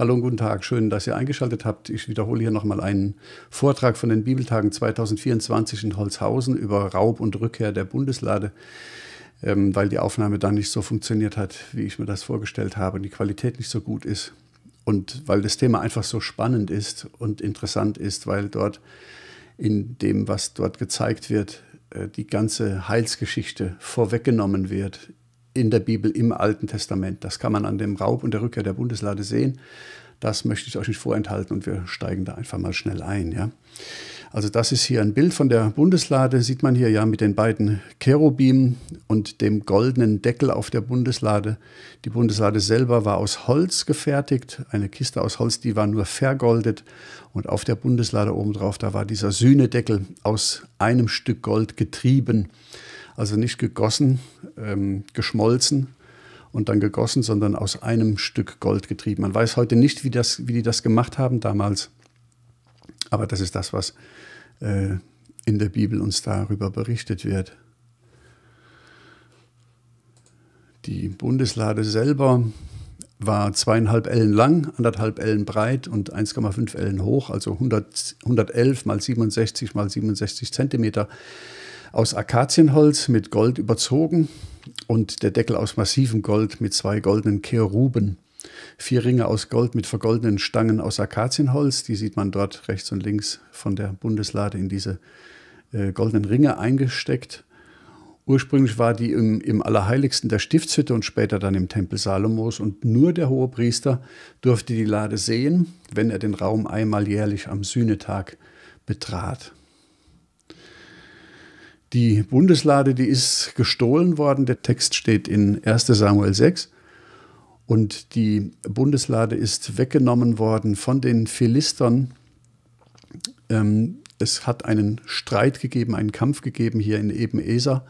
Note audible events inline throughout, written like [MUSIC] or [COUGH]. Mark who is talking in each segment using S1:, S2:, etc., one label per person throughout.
S1: Hallo und guten Tag, schön, dass ihr eingeschaltet habt. Ich wiederhole hier nochmal einen Vortrag von den Bibeltagen 2024 in Holzhausen über Raub und Rückkehr der Bundeslade, ähm, weil die Aufnahme dann nicht so funktioniert hat, wie ich mir das vorgestellt habe und die Qualität nicht so gut ist. Und weil das Thema einfach so spannend ist und interessant ist, weil dort in dem, was dort gezeigt wird, äh, die ganze Heilsgeschichte vorweggenommen wird in der Bibel im Alten Testament. Das kann man an dem Raub und der Rückkehr der Bundeslade sehen. Das möchte ich euch nicht vorenthalten und wir steigen da einfach mal schnell ein. Ja? Also das ist hier ein Bild von der Bundeslade, sieht man hier ja mit den beiden Cherubim und dem goldenen Deckel auf der Bundeslade. Die Bundeslade selber war aus Holz gefertigt, eine Kiste aus Holz, die war nur vergoldet und auf der Bundeslade obendrauf, da war dieser Sühnedeckel aus einem Stück Gold getrieben. Also nicht gegossen, ähm, geschmolzen und dann gegossen, sondern aus einem Stück Gold getrieben. Man weiß heute nicht, wie, das, wie die das gemacht haben damals. Aber das ist das, was äh, in der Bibel uns darüber berichtet wird. Die Bundeslade selber war zweieinhalb Ellen lang, anderthalb Ellen breit und 1,5 Ellen hoch, also 100, 111 mal 67 mal 67 Zentimeter aus Akazienholz mit Gold überzogen und der Deckel aus massivem Gold mit zwei goldenen Keruben. Vier Ringe aus Gold mit vergoldenen Stangen aus Akazienholz, die sieht man dort rechts und links von der Bundeslade in diese äh, goldenen Ringe eingesteckt. Ursprünglich war die im, im, Allerheiligsten der Stiftshütte und später dann im Tempel Salomos und nur der hohe Priester durfte die Lade sehen, wenn er den Raum einmal jährlich am Sühnetag betrat. Die Bundeslade, die ist gestohlen worden. Der Text steht in 1 Samuel 6. Und die Bundeslade ist weggenommen worden von den Philistern. Ähm, es hat einen Streit gegeben, einen Kampf gegeben hier in Eben Eser.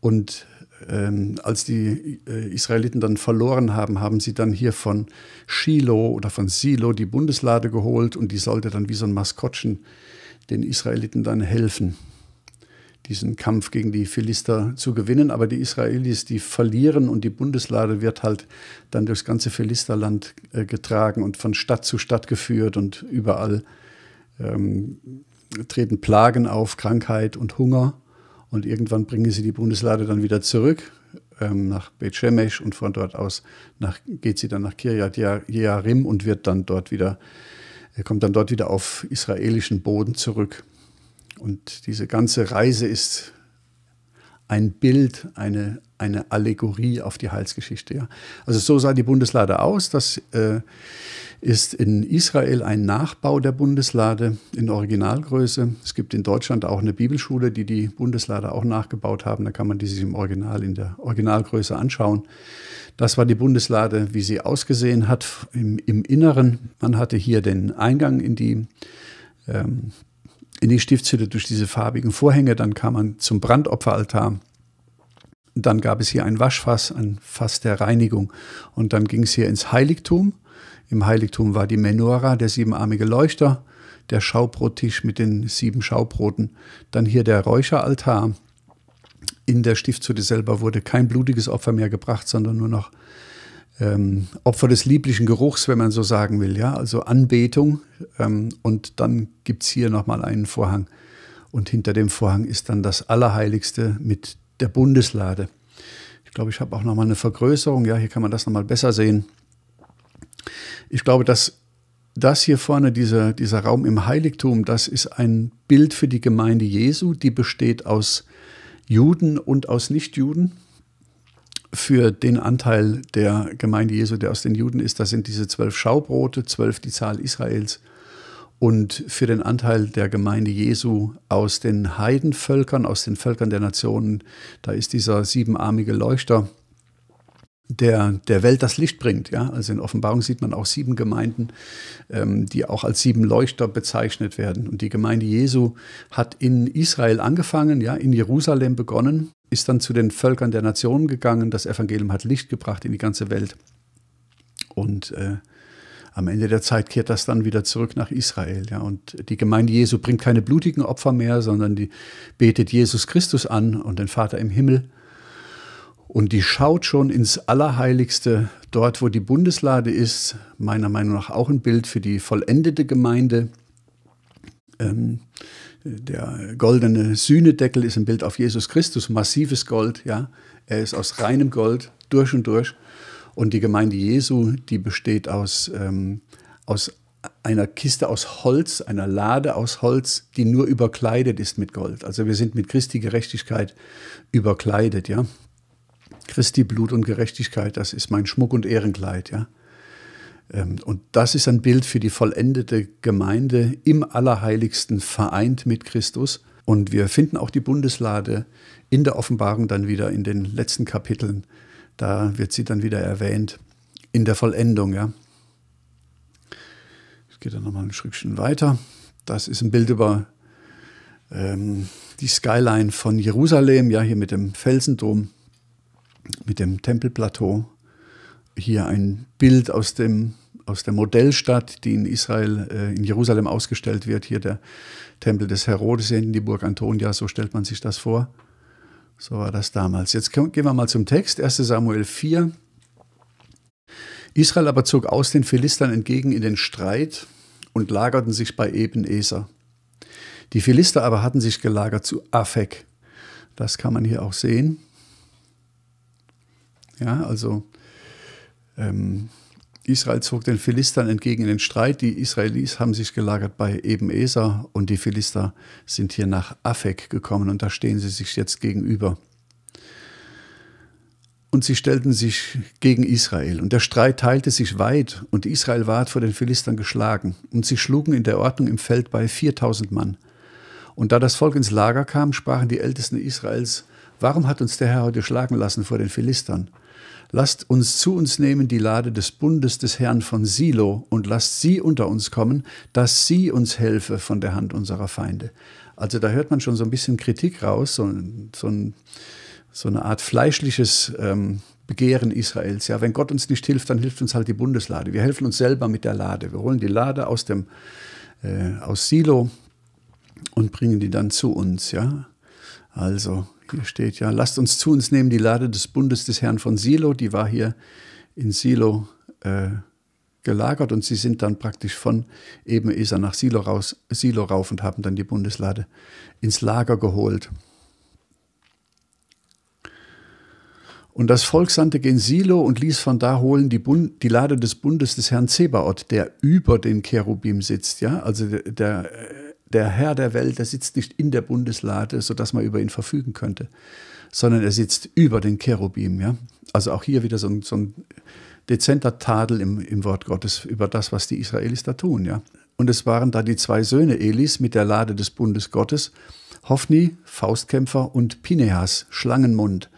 S1: Und ähm, als die äh, Israeliten dann verloren haben, haben sie dann hier von Shiloh oder von Silo die Bundeslade geholt und die sollte dann wie so ein Maskottchen den Israeliten dann helfen diesen Kampf gegen die Philister zu gewinnen. Aber die Israelis, die verlieren und die Bundeslade wird halt dann durchs ganze Philisterland äh, getragen und von Stadt zu Stadt geführt und überall ähm, treten Plagen auf, Krankheit und Hunger. Und irgendwann bringen sie die Bundeslade dann wieder zurück ähm, nach Beit Shemesh und von dort aus nach, geht sie dann nach Kiryat Jearim und wird dann dort wieder, äh, kommt dann dort wieder auf israelischen Boden zurück. Und diese ganze Reise ist ein Bild, eine, eine Allegorie auf die Heilsgeschichte. Ja. Also so sah die Bundeslade aus. Das äh, ist in Israel ein Nachbau der Bundeslade in Originalgröße. Es gibt in Deutschland auch eine Bibelschule, die die Bundeslade auch nachgebaut haben. Da kann man die sich im Original in der Originalgröße anschauen. Das war die Bundeslade, wie sie ausgesehen hat im, im Inneren. Man hatte hier den Eingang in die ähm, in die Stiftshütte durch diese farbigen Vorhänge. Dann kam man zum Brandopferaltar. Dann gab es hier ein Waschfass, ein Fass der Reinigung. Und dann ging es hier ins Heiligtum. Im Heiligtum war die Menora, der siebenarmige Leuchter, der Schaubrottisch mit den sieben Schaubroten. Dann hier der Räucheraltar. In der Stiftshütte selber wurde kein blutiges Opfer mehr gebracht, sondern nur noch ähm, Opfer des lieblichen Geruchs, wenn man so sagen will, ja, also Anbetung. Ähm, und dann gibt es hier nochmal einen Vorhang. Und hinter dem Vorhang ist dann das Allerheiligste mit der Bundeslade. Ich glaube, ich habe auch nochmal eine Vergrößerung. Ja, hier kann man das nochmal besser sehen. Ich glaube, dass das hier vorne, dieser, dieser Raum im Heiligtum, das ist ein Bild für die Gemeinde Jesu, die besteht aus Juden und aus Nichtjuden für den Anteil der Gemeinde Jesu, der aus den Juden ist. Das sind diese zwölf Schaubrote, zwölf die Zahl Israels. Und für den Anteil der Gemeinde Jesu aus den Heidenvölkern, aus den Völkern der Nationen, da ist dieser siebenarmige Leuchter, der, der Welt das Licht bringt. Ja? Also in Offenbarung sieht man auch sieben Gemeinden, ähm, die auch als sieben Leuchter bezeichnet werden. Und die Gemeinde Jesu hat in Israel angefangen, ja, in Jerusalem begonnen, ist dann zu den Völkern der Nationen gegangen. Das Evangelium hat Licht gebracht in die ganze Welt. Und äh, am Ende der Zeit kehrt das dann wieder zurück nach Israel. Ja. Und die Gemeinde Jesu bringt keine blutigen Opfer mehr, sondern die betet Jesus Christus an und den Vater im Himmel und die schaut schon ins Allerheiligste, dort wo die Bundeslade ist, meiner Meinung nach auch ein Bild für die vollendete Gemeinde. Ähm, der goldene Sühnedeckel ist ein Bild auf Jesus Christus, massives Gold, ja. Er ist aus reinem Gold, durch und durch. Und die Gemeinde Jesu, die besteht aus, ähm, aus einer Kiste aus Holz, einer Lade aus Holz, die nur überkleidet ist mit Gold. Also wir sind mit Christi Gerechtigkeit überkleidet, ja. Christi Blut und Gerechtigkeit, das ist mein Schmuck und Ehrenkleid, ja. Ähm, und das ist ein Bild für die vollendete Gemeinde im Allerheiligsten vereint mit Christus. Und wir finden auch die Bundeslade in der Offenbarung dann wieder in den letzten Kapiteln. Da wird sie dann wieder erwähnt in der Vollendung. Ja. Es geht dann nochmal ein Stückchen weiter. Das ist ein Bild über ähm, die Skyline von Jerusalem, ja, hier mit dem Felsendom mit dem Tempelplateau. Hier ein Bild aus, dem, aus der Modellstadt, die in Israel, äh, in Jerusalem ausgestellt wird. Hier der Tempel des Herodes, hinten die Burg Antonia, so stellt man sich das vor. So war das damals. Jetzt gehen wir mal zum Text. 1 Samuel 4. Israel aber zog aus den Philistern entgegen in den Streit und lagerten sich bei Eben-Eser. Die Philister aber hatten sich gelagert zu Afek. Das kann man hier auch sehen. Ja, also ähm, Israel zog den Philistern entgegen in den Streit. Die Israelis haben sich gelagert bei Eben Eser und die Philister sind hier nach Afek gekommen und da stehen sie sich jetzt gegenüber. Und sie stellten sich gegen Israel. Und der Streit teilte sich weit und Israel ward vor den Philistern geschlagen. Und sie schlugen in der Ordnung im Feld bei 4000 Mann. Und da das Volk ins Lager kam, sprachen die Ältesten Israels, warum hat uns der Herr heute schlagen lassen vor den Philistern? Lasst uns zu uns nehmen die Lade des Bundes des Herrn von Silo und lasst sie unter uns kommen, dass sie uns helfe von der Hand unserer Feinde. Also da hört man schon so ein bisschen Kritik raus, so, so, ein, so eine Art fleischliches ähm, Begehren Israels. Ja, wenn Gott uns nicht hilft, dann hilft uns halt die Bundeslade. Wir helfen uns selber mit der Lade. Wir holen die Lade aus dem äh, aus Silo und bringen die dann zu uns. Ja, also hier steht ja, lasst uns zu uns nehmen die Lade des Bundes des Herrn von Silo, die war hier in Silo äh, gelagert und sie sind dann praktisch von eben Esa nach Silo, raus, Silo rauf und haben dann die Bundeslade ins Lager geholt. Und das Volk sandte gen Silo und ließ von da holen die, Bund, die Lade des Bundes des Herrn Zebaoth, der über den Cherubim sitzt. Ja? Also der, der äh, der Herr der Welt, der sitzt nicht in der Bundeslade, sodass man über ihn verfügen könnte, sondern er sitzt über den Cherubim. Ja? Also auch hier wieder so ein, so ein dezenter Tadel im, im, Wort Gottes über das, was die Israelis da tun. Ja? Und es waren da die zwei Söhne Elis mit der Lade des Bundes Gottes, Hophni, Faustkämpfer, und Pineas, Schlangenmund.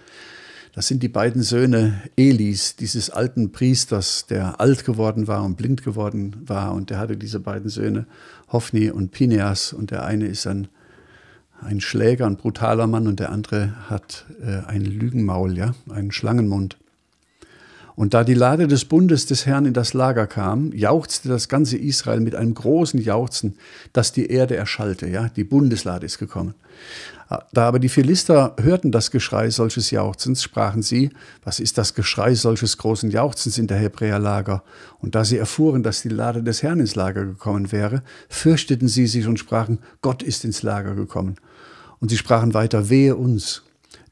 S1: Das sind die beiden Söhne Elis, dieses alten Priesters, der alt geworden war und blind geworden war. Und der hatte diese beiden Söhne, Hophni und Pineas. Und der eine ist ein, ein Schläger, ein brutaler Mann, und der andere hat äh, ein Lügenmaul, ja, einen Schlangenmund. Und da die Lade des Bundes des Herrn in das Lager kam, jauchzte das ganze Israel mit einem großen Jauchzen, dass die Erde erschallte. Ja, die Bundeslade ist gekommen. Da aber die Philister hörten das Geschrei solches Jauchzens, sprachen sie, was ist das Geschrei solches großen Jauchzens in der Hebräerlager? Und da sie erfuhren, dass die Lade des Herrn ins Lager gekommen wäre, fürchteten sie sich und sprachen, Gott ist ins Lager gekommen. Und sie sprachen weiter, wehe uns,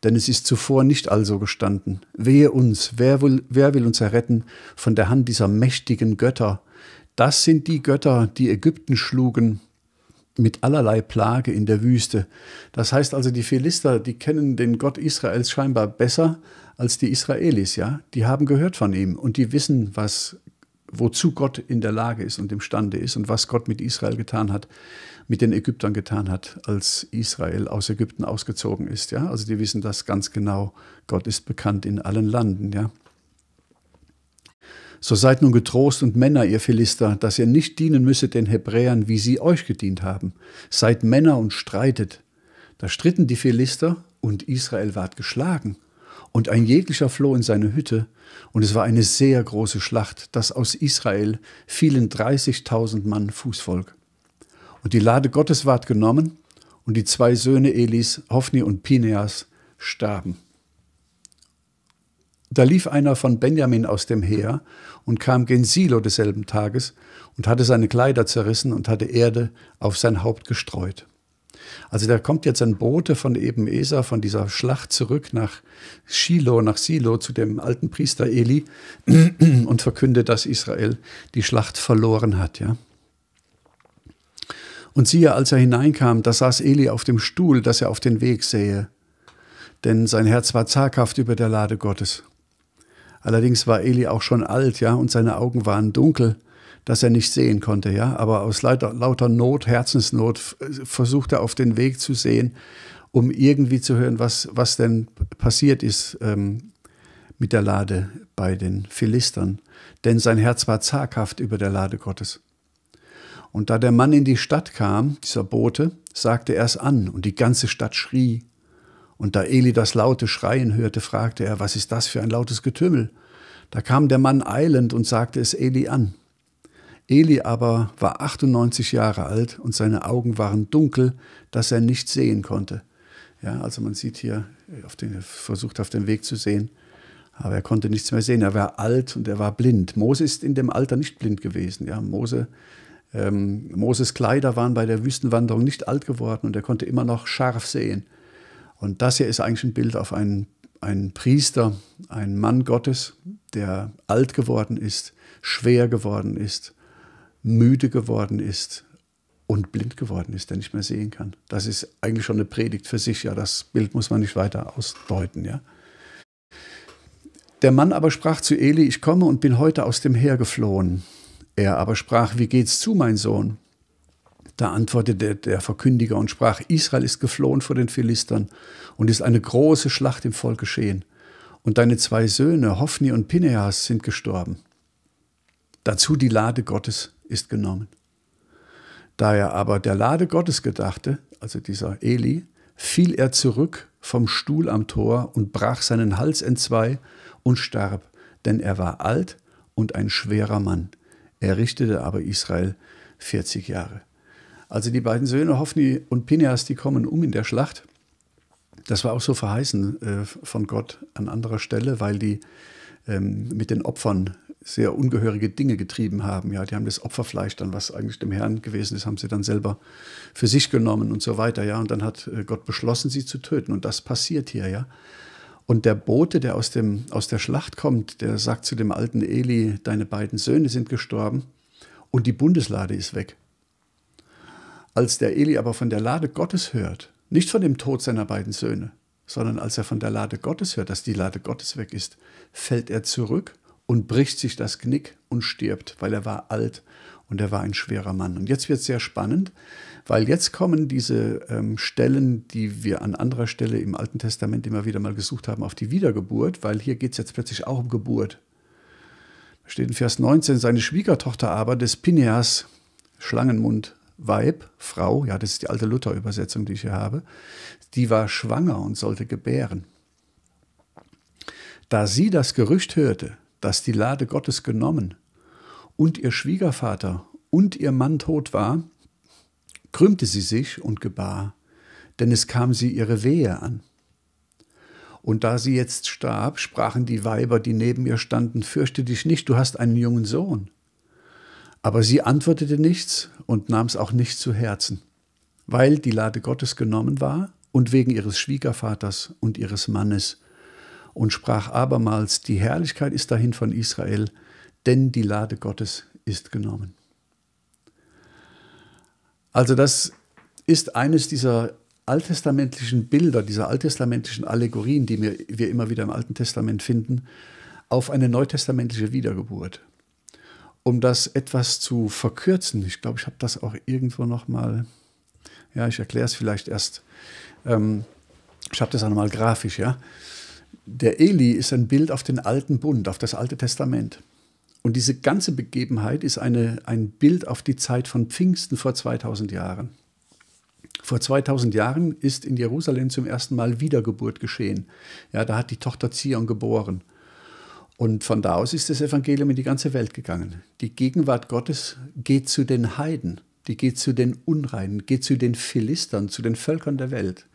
S1: denn es ist zuvor nicht also gestanden. Wehe uns, wer will, wer will uns erretten von der Hand dieser mächtigen Götter? Das sind die Götter, die Ägypten schlugen mit allerlei Plage in der Wüste. Das heißt also, die Philister, die kennen den Gott Israels scheinbar besser als die Israelis, ja? Die haben gehört von ihm und die wissen, was wozu Gott in der Lage ist und imstande ist und was Gott mit Israel getan hat, mit den Ägyptern getan hat, als Israel aus Ägypten ausgezogen ist, ja? Also die wissen das ganz genau. Gott ist bekannt in allen Landen, ja? So seid nun getrost und Männer, ihr Philister, dass ihr nicht dienen müsset den Hebräern, wie sie euch gedient haben. Seid Männer und streitet. Da stritten die Philister, und Israel ward geschlagen. Und ein jeglicher floh in seine Hütte, und es war eine sehr große Schlacht, dass aus Israel fielen 30.000 Mann Fußvolk. Und die Lade Gottes ward genommen, und die zwei Söhne Elis, Hophni und Pineas, starben. Da lief einer von Benjamin aus dem Heer und kam gen Silo desselben Tages und hatte seine Kleider zerrissen und hatte Erde auf sein Haupt gestreut. Also da kommt jetzt ein Bote von eben Esa, von dieser Schlacht zurück nach Shiloh, nach Silo, zu dem alten Priester Eli [CLEARS THROAT] und verkündet, dass Israel die Schlacht verloren hat. Ja? Und siehe, als er hineinkam, da saß Eli auf dem Stuhl, dass er auf den Weg sähe, denn sein Herz war zaghaft über der Lade Gottes. Allerdings war Eli auch schon alt, ja, und seine Augen waren dunkel, dass er nicht sehen konnte, ja. Aber aus lauter, lauter Not, Herzensnot, versuchte er auf den Weg zu sehen, um irgendwie zu hören, was, was denn passiert ist ähm, mit der Lade bei den Philistern. Denn sein Herz war zaghaft über der Lade Gottes. Und da der Mann in die Stadt kam, dieser Bote, sagte er es an, und die ganze Stadt schrie und da Eli das laute Schreien hörte, fragte er, was ist das für ein lautes Getümmel? Da kam der Mann eilend und sagte es Eli an. Eli aber war 98 Jahre alt und seine Augen waren dunkel, dass er nicht sehen konnte. Ja, also man sieht hier, auf den, versucht auf den Weg zu sehen, aber er konnte nichts mehr sehen. Er war alt und er war blind. Mose ist in dem Alter nicht blind gewesen. Ja, Mose, ähm, Moses Kleider waren bei der Wüstenwanderung nicht alt geworden und er konnte immer noch scharf sehen. Und das hier ist eigentlich ein Bild auf einen, einen Priester, einen Mann Gottes, der alt geworden ist, schwer geworden ist, müde geworden ist und blind geworden ist, der nicht mehr sehen kann. Das ist eigentlich schon eine Predigt für sich. Ja, das Bild muss man nicht weiter ausdeuten. Ja. Der Mann aber sprach zu Eli, ich komme und bin heute aus dem Heer geflohen. Er aber sprach, wie geht's zu, mein Sohn? Da antwortete der Verkündiger und sprach, Israel ist geflohen vor den Philistern und ist eine große Schlacht im Volk geschehen. Und deine zwei Söhne, Hophni und Pineas, sind gestorben. Dazu die Lade Gottes ist genommen. Da er aber der Lade Gottes gedachte, also dieser Eli, fiel er zurück vom Stuhl am Tor und brach seinen Hals entzwei und starb, denn er war alt und ein schwerer Mann. Er richtete aber Israel 40 Jahre. Also die beiden Söhne Hophni und Pineas, die kommen um in der Schlacht. Das war auch so verheißen äh, von Gott an anderer Stelle, weil die ähm, mit den Opfern sehr ungehörige Dinge getrieben haben. Ja, die haben das Opferfleisch dann, was eigentlich dem Herrn gewesen ist, haben sie dann selber für sich genommen und so weiter. Ja, und dann hat äh, Gott beschlossen, sie zu töten. Und das passiert hier. Ja. Und der Bote, der aus, dem, aus der Schlacht kommt, der sagt zu dem alten Eli, deine beiden Söhne sind gestorben und die Bundeslade ist weg. Als der Eli aber von der Lade Gottes hört, nicht von dem Tod seiner beiden Söhne, sondern als er von der Lade Gottes hört, dass die Lade Gottes weg ist, fällt er zurück und bricht sich das Knick und stirbt, weil er war alt und er war ein schwerer Mann. Und jetzt wird es sehr spannend, weil jetzt kommen diese ähm, Stellen, die wir an anderer Stelle im Alten Testament immer wieder mal gesucht haben, auf die Wiedergeburt, weil hier geht es jetzt plötzlich auch um Geburt. Da steht in Vers 19, seine Schwiegertochter aber des Pineas, Schlangenmund, Weib, Frau, ja, das ist die alte Luther-Übersetzung, die ich hier habe, die war schwanger und sollte gebären. Da sie das Gerücht hörte, dass die Lade Gottes genommen und ihr Schwiegervater und ihr Mann tot war, krümmte sie sich und gebar, denn es kam sie ihre Wehe an. Und da sie jetzt starb, sprachen die Weiber, die neben ihr standen, fürchte dich nicht, du hast einen jungen Sohn. Aber sie antwortete nichts und nahm es auch nicht zu Herzen, weil die Lade Gottes genommen war und wegen ihres Schwiegervaters und ihres Mannes, und sprach abermals, die Herrlichkeit ist dahin von Israel, denn die Lade Gottes ist genommen. Also das ist eines dieser alttestamentlichen Bilder, dieser alttestamentlichen Allegorien, die wir immer wieder im Alten Testament finden, auf eine neutestamentliche Wiedergeburt um das etwas zu verkürzen, ich glaube, ich habe das auch irgendwo nochmal, ja, ich erkläre es vielleicht erst, ähm, ich habe das auch nochmal grafisch, ja. Der Eli ist ein Bild auf den alten Bund, auf das Alte Testament. Und diese ganze Begebenheit ist eine, ein Bild auf die Zeit von Pfingsten vor 2000 Jahren. Vor 2000 Jahren ist in Jerusalem zum ersten Mal Wiedergeburt geschehen. Ja, da hat die Tochter Zion geboren. Und von da aus ist das Evangelium in die ganze Welt gegangen. Die Gegenwart Gottes geht zu den Heiden, die geht zu den Unreinen, geht zu den Philistern, zu den Völkern der Welt.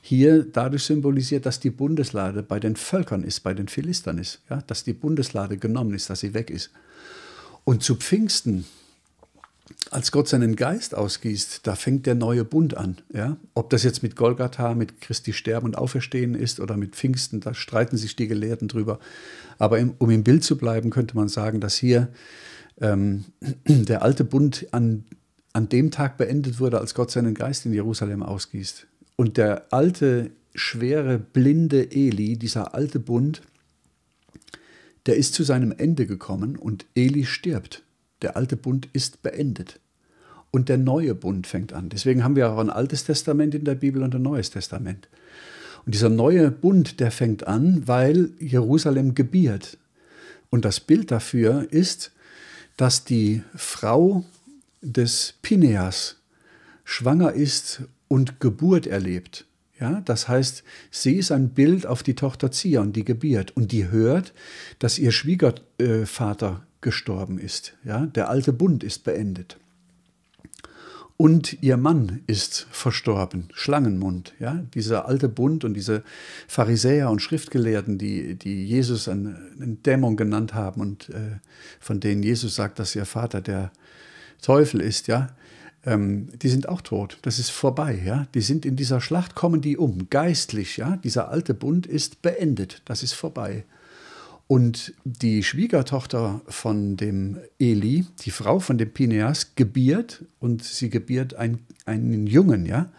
S1: Hier dadurch symbolisiert, dass die Bundeslade bei den Völkern ist, bei den Philistern ist, ja? dass die Bundeslade genommen ist, dass sie weg ist. Und zu Pfingsten, als Gott seinen Geist ausgießt, da fängt der neue Bund an. Ja? Ob das jetzt mit Golgatha, mit Christi Sterben und Auferstehen ist oder mit Pfingsten, da streiten sich die Gelehrten drüber. Aber im, um im Bild zu bleiben, könnte man sagen, dass hier ähm, [CLEARS THROAT] der alte Bund an, an dem Tag beendet wurde, als Gott seinen Geist in Jerusalem ausgießt. Und der alte, schwere, blinde Eli, dieser alte Bund, der ist zu seinem Ende gekommen und Eli stirbt. Der alte Bund ist beendet. Und der neue Bund fängt an. Deswegen haben wir auch ein altes Testament in der Bibel und ein neues Testament. Und dieser neue Bund, der fängt an, weil Jerusalem gebiert. Und das Bild dafür ist, dass die Frau des Pineas schwanger ist und Geburt erlebt. Ja, das heißt, sie ist ein Bild auf die Tochter Zion, die gebiert und die hört, dass ihr Schwiegervater gestorben ist. Ja? Der alte Bund ist beendet. Und ihr Mann ist verstorben, Schlangenmund. Ja? Dieser alte Bund und diese Pharisäer und Schriftgelehrten, die, die Jesus einen, einen Dämon genannt haben und äh, von denen Jesus sagt, dass ihr Vater der Teufel ist, ja, ähm, die sind auch tot. Das ist vorbei, ja. Die sind in dieser Schlacht, kommen die um, geistlich, ja. Dieser alte Bund ist beendet, das ist vorbei. Und die Schwiegertochter von dem Eli, die Frau von dem Pineas, gebiert und sie gebiert einen, einen Jungen, ja.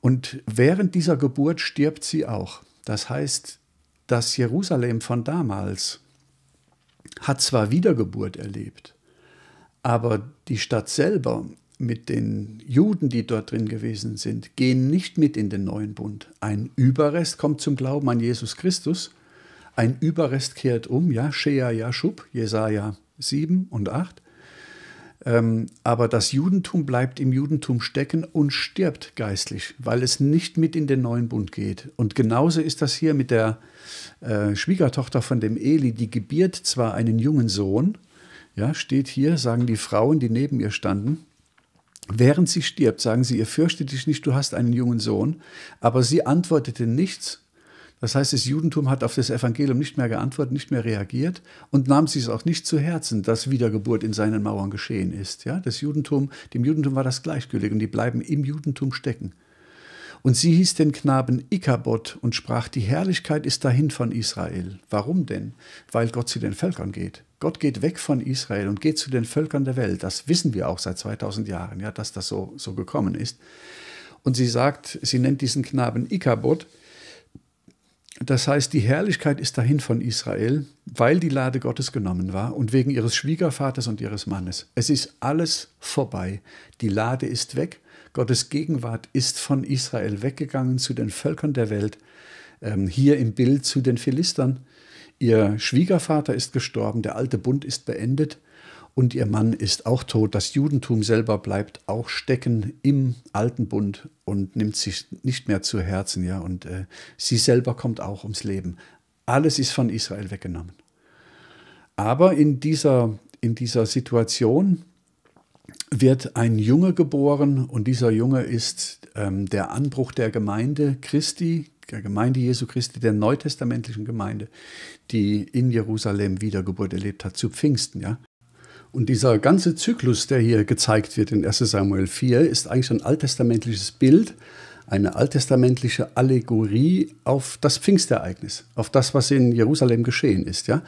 S1: Und während dieser Geburt stirbt sie auch. Das heißt, das Jerusalem von damals hat zwar Wiedergeburt erlebt, aber die Stadt selber mit den Juden, die dort drin gewesen sind, gehen nicht mit in den neuen Bund. Ein Überrest kommt zum Glauben an Jesus Christus ein Überrest kehrt um, ja, Shea Yashub, Jesaja 7 und 8. Ähm, aber das Judentum bleibt im Judentum stecken und stirbt geistlich, weil es nicht mit in den neuen Bund geht. Und genauso ist das hier mit der äh, Schwiegertochter von dem Eli, die gebiert zwar einen jungen Sohn, ja, steht hier, sagen die Frauen, die neben ihr standen, während sie stirbt, sagen sie ihr, fürchte dich nicht, du hast einen jungen Sohn, aber sie antwortete nichts, das heißt, das Judentum hat auf das Evangelium nicht mehr geantwortet, nicht mehr reagiert und nahm sich es auch nicht zu Herzen, dass Wiedergeburt in seinen Mauern geschehen ist. Ja, das Judentum, dem Judentum war das gleichgültig und die bleiben im Judentum stecken. Und sie hieß den Knaben Ikabod und sprach, die Herrlichkeit ist dahin von Israel. Warum denn? Weil Gott zu den Völkern geht. Gott geht weg von Israel und geht zu den Völkern der Welt. Das wissen wir auch seit 2000 Jahren, ja, dass das so, so gekommen ist. Und sie sagt, sie nennt diesen Knaben Ikabod, das heißt, die Herrlichkeit ist dahin von Israel, weil die Lade Gottes genommen war und wegen ihres Schwiegervaters und ihres Mannes. Es ist alles vorbei. Die Lade ist weg. Gottes Gegenwart ist von Israel weggegangen zu den Völkern der Welt, ähm, hier im Bild zu den Philistern. Ihr Schwiegervater ist gestorben, der alte Bund ist beendet und ihr Mann ist auch tot. Das Judentum selber bleibt auch stecken im alten Bund und nimmt sich nicht mehr zu Herzen. Ja? Und äh, sie selber kommt auch ums Leben. Alles ist von Israel weggenommen. Aber in dieser, in dieser Situation wird ein Junge geboren und dieser Junge ist ähm, der Anbruch der Gemeinde Christi, der Gemeinde Jesu Christi, der neutestamentlichen Gemeinde, die in Jerusalem Wiedergeburt erlebt hat, zu Pfingsten. Ja? Und dieser ganze Zyklus, der hier gezeigt wird in 1 Samuel 4, ist eigentlich ein alttestamentliches Bild, eine alttestamentliche Allegorie auf das Pfingstereignis, auf das, was in Jerusalem geschehen ist. Ja?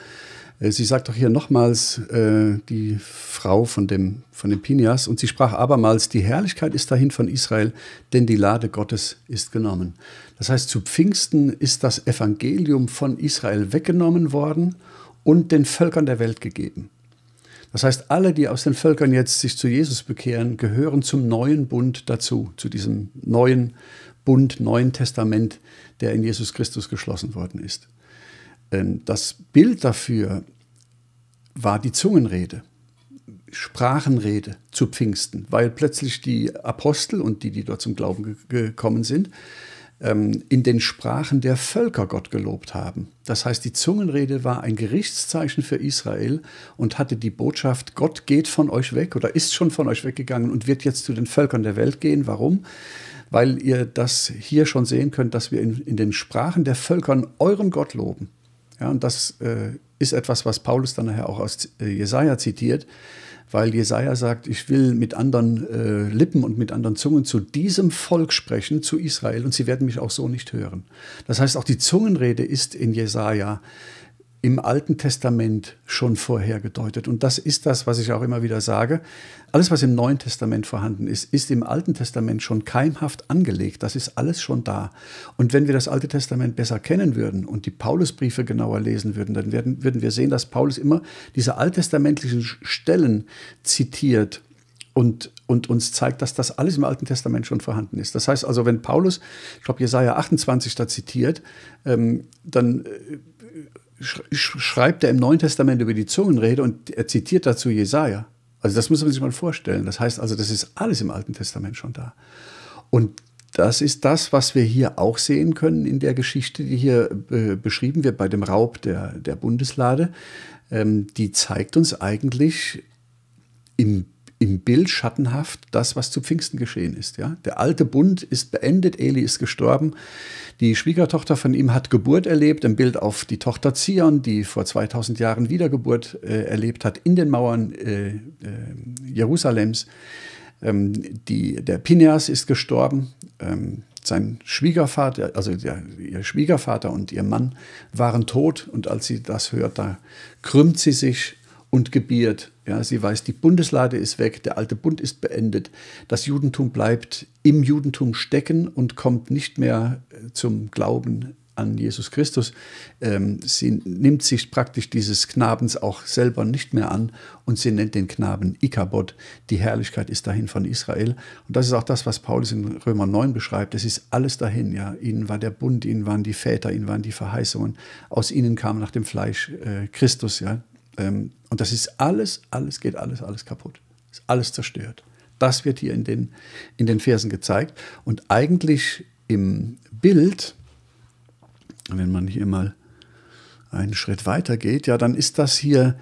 S1: Äh, sie sagt doch hier nochmals äh, die Frau von dem, von dem Pinias und sie sprach abermals, die Herrlichkeit ist dahin von Israel, denn die Lade Gottes ist genommen. Das heißt, zu Pfingsten ist das Evangelium von Israel weggenommen worden und den Völkern der Welt gegeben. Das heißt, alle, die aus den Völkern jetzt sich zu Jesus bekehren, gehören zum neuen Bund dazu, zu diesem neuen Bund, neuen Testament, der in Jesus Christus geschlossen worden ist. Ähm, das Bild dafür war die Zungenrede, Sprachenrede zu Pfingsten, weil plötzlich die Apostel und die, die dort zum Glauben gekommen sind, ähm, in den Sprachen der Völker Gott gelobt haben. Das heißt, die Zungenrede war ein Gerichtszeichen für Israel und hatte die Botschaft, Gott geht von euch weg oder ist schon von euch weggegangen und wird jetzt zu den Völkern der Welt gehen. Warum? Weil ihr das hier schon sehen könnt, dass wir in, in den Sprachen der Völkern euren Gott loben. Ja, und das äh, ist etwas, was Paulus dann nachher auch aus äh, Jesaja zitiert weil Jesaja sagt, ich will mit anderen äh, Lippen und mit anderen Zungen zu diesem Volk sprechen, zu Israel, und sie werden mich auch so nicht hören. Das heißt, auch die Zungenrede ist in Jesaja im Alten Testament schon vorhergedeutet. Und das ist das, was ich auch immer wieder sage. Alles, was im Neuen Testament vorhanden ist, ist im Alten Testament schon keimhaft angelegt. Das ist alles schon da. Und wenn wir das Alte Testament besser kennen würden und die Paulusbriefe genauer lesen würden, dann werden, würden wir sehen, dass Paulus immer diese alttestamentlichen Stellen zitiert und, und uns zeigt, dass das alles im Alten Testament schon vorhanden ist. Das heißt also, wenn Paulus, ich glaube, Jesaja 28 da zitiert, ähm, dann. Äh, schreibt er im Neuen Testament über die Zungenrede und er zitiert dazu Jesaja. Also das muss man sich mal vorstellen. Das heißt also, das ist alles im Alten Testament schon da. Und das ist das, was wir hier auch sehen können in der Geschichte, die hier äh, beschrieben wird bei dem Raub der, der Bundeslade. Ähm, die zeigt uns eigentlich im im Bild schattenhaft das, was zu Pfingsten geschehen ist. Ja? Der alte Bund ist beendet, Eli ist gestorben. Die Schwiegertochter von ihm hat Geburt erlebt, im Bild auf die Tochter Zion, die vor 2000 Jahren Wiedergeburt äh, erlebt hat in den Mauern äh, äh, Jerusalems. Ähm, die, der Pineas ist gestorben. Ähm, sein Schwiegervater, also der, ihr Schwiegervater und ihr Mann waren tot. Und als sie das hört, da krümmt sie sich und gebiert. Ja, sie weiß, die Bundeslade ist weg, der alte Bund ist beendet, das Judentum bleibt im Judentum stecken und kommt nicht mehr äh, zum Glauben an Jesus Christus. Ähm, sie nimmt sich praktisch dieses Knabens auch selber nicht mehr an und sie nennt den Knaben Ikabod. Die Herrlichkeit ist dahin von Israel. Und das ist auch das, was Paulus in Römer 9 beschreibt. Es ist alles dahin. Ja. Ihnen war der Bund, ihnen waren die Väter, ihnen waren die Verheißungen. Aus ihnen kam nach dem Fleisch äh, Christus, ja, ähm, und das ist alles, alles geht alles, alles kaputt. Ist alles zerstört. Das wird hier in den, in den Versen gezeigt. Und eigentlich im Bild, wenn man hier mal einen Schritt weiter geht, ja, dann ist das hier,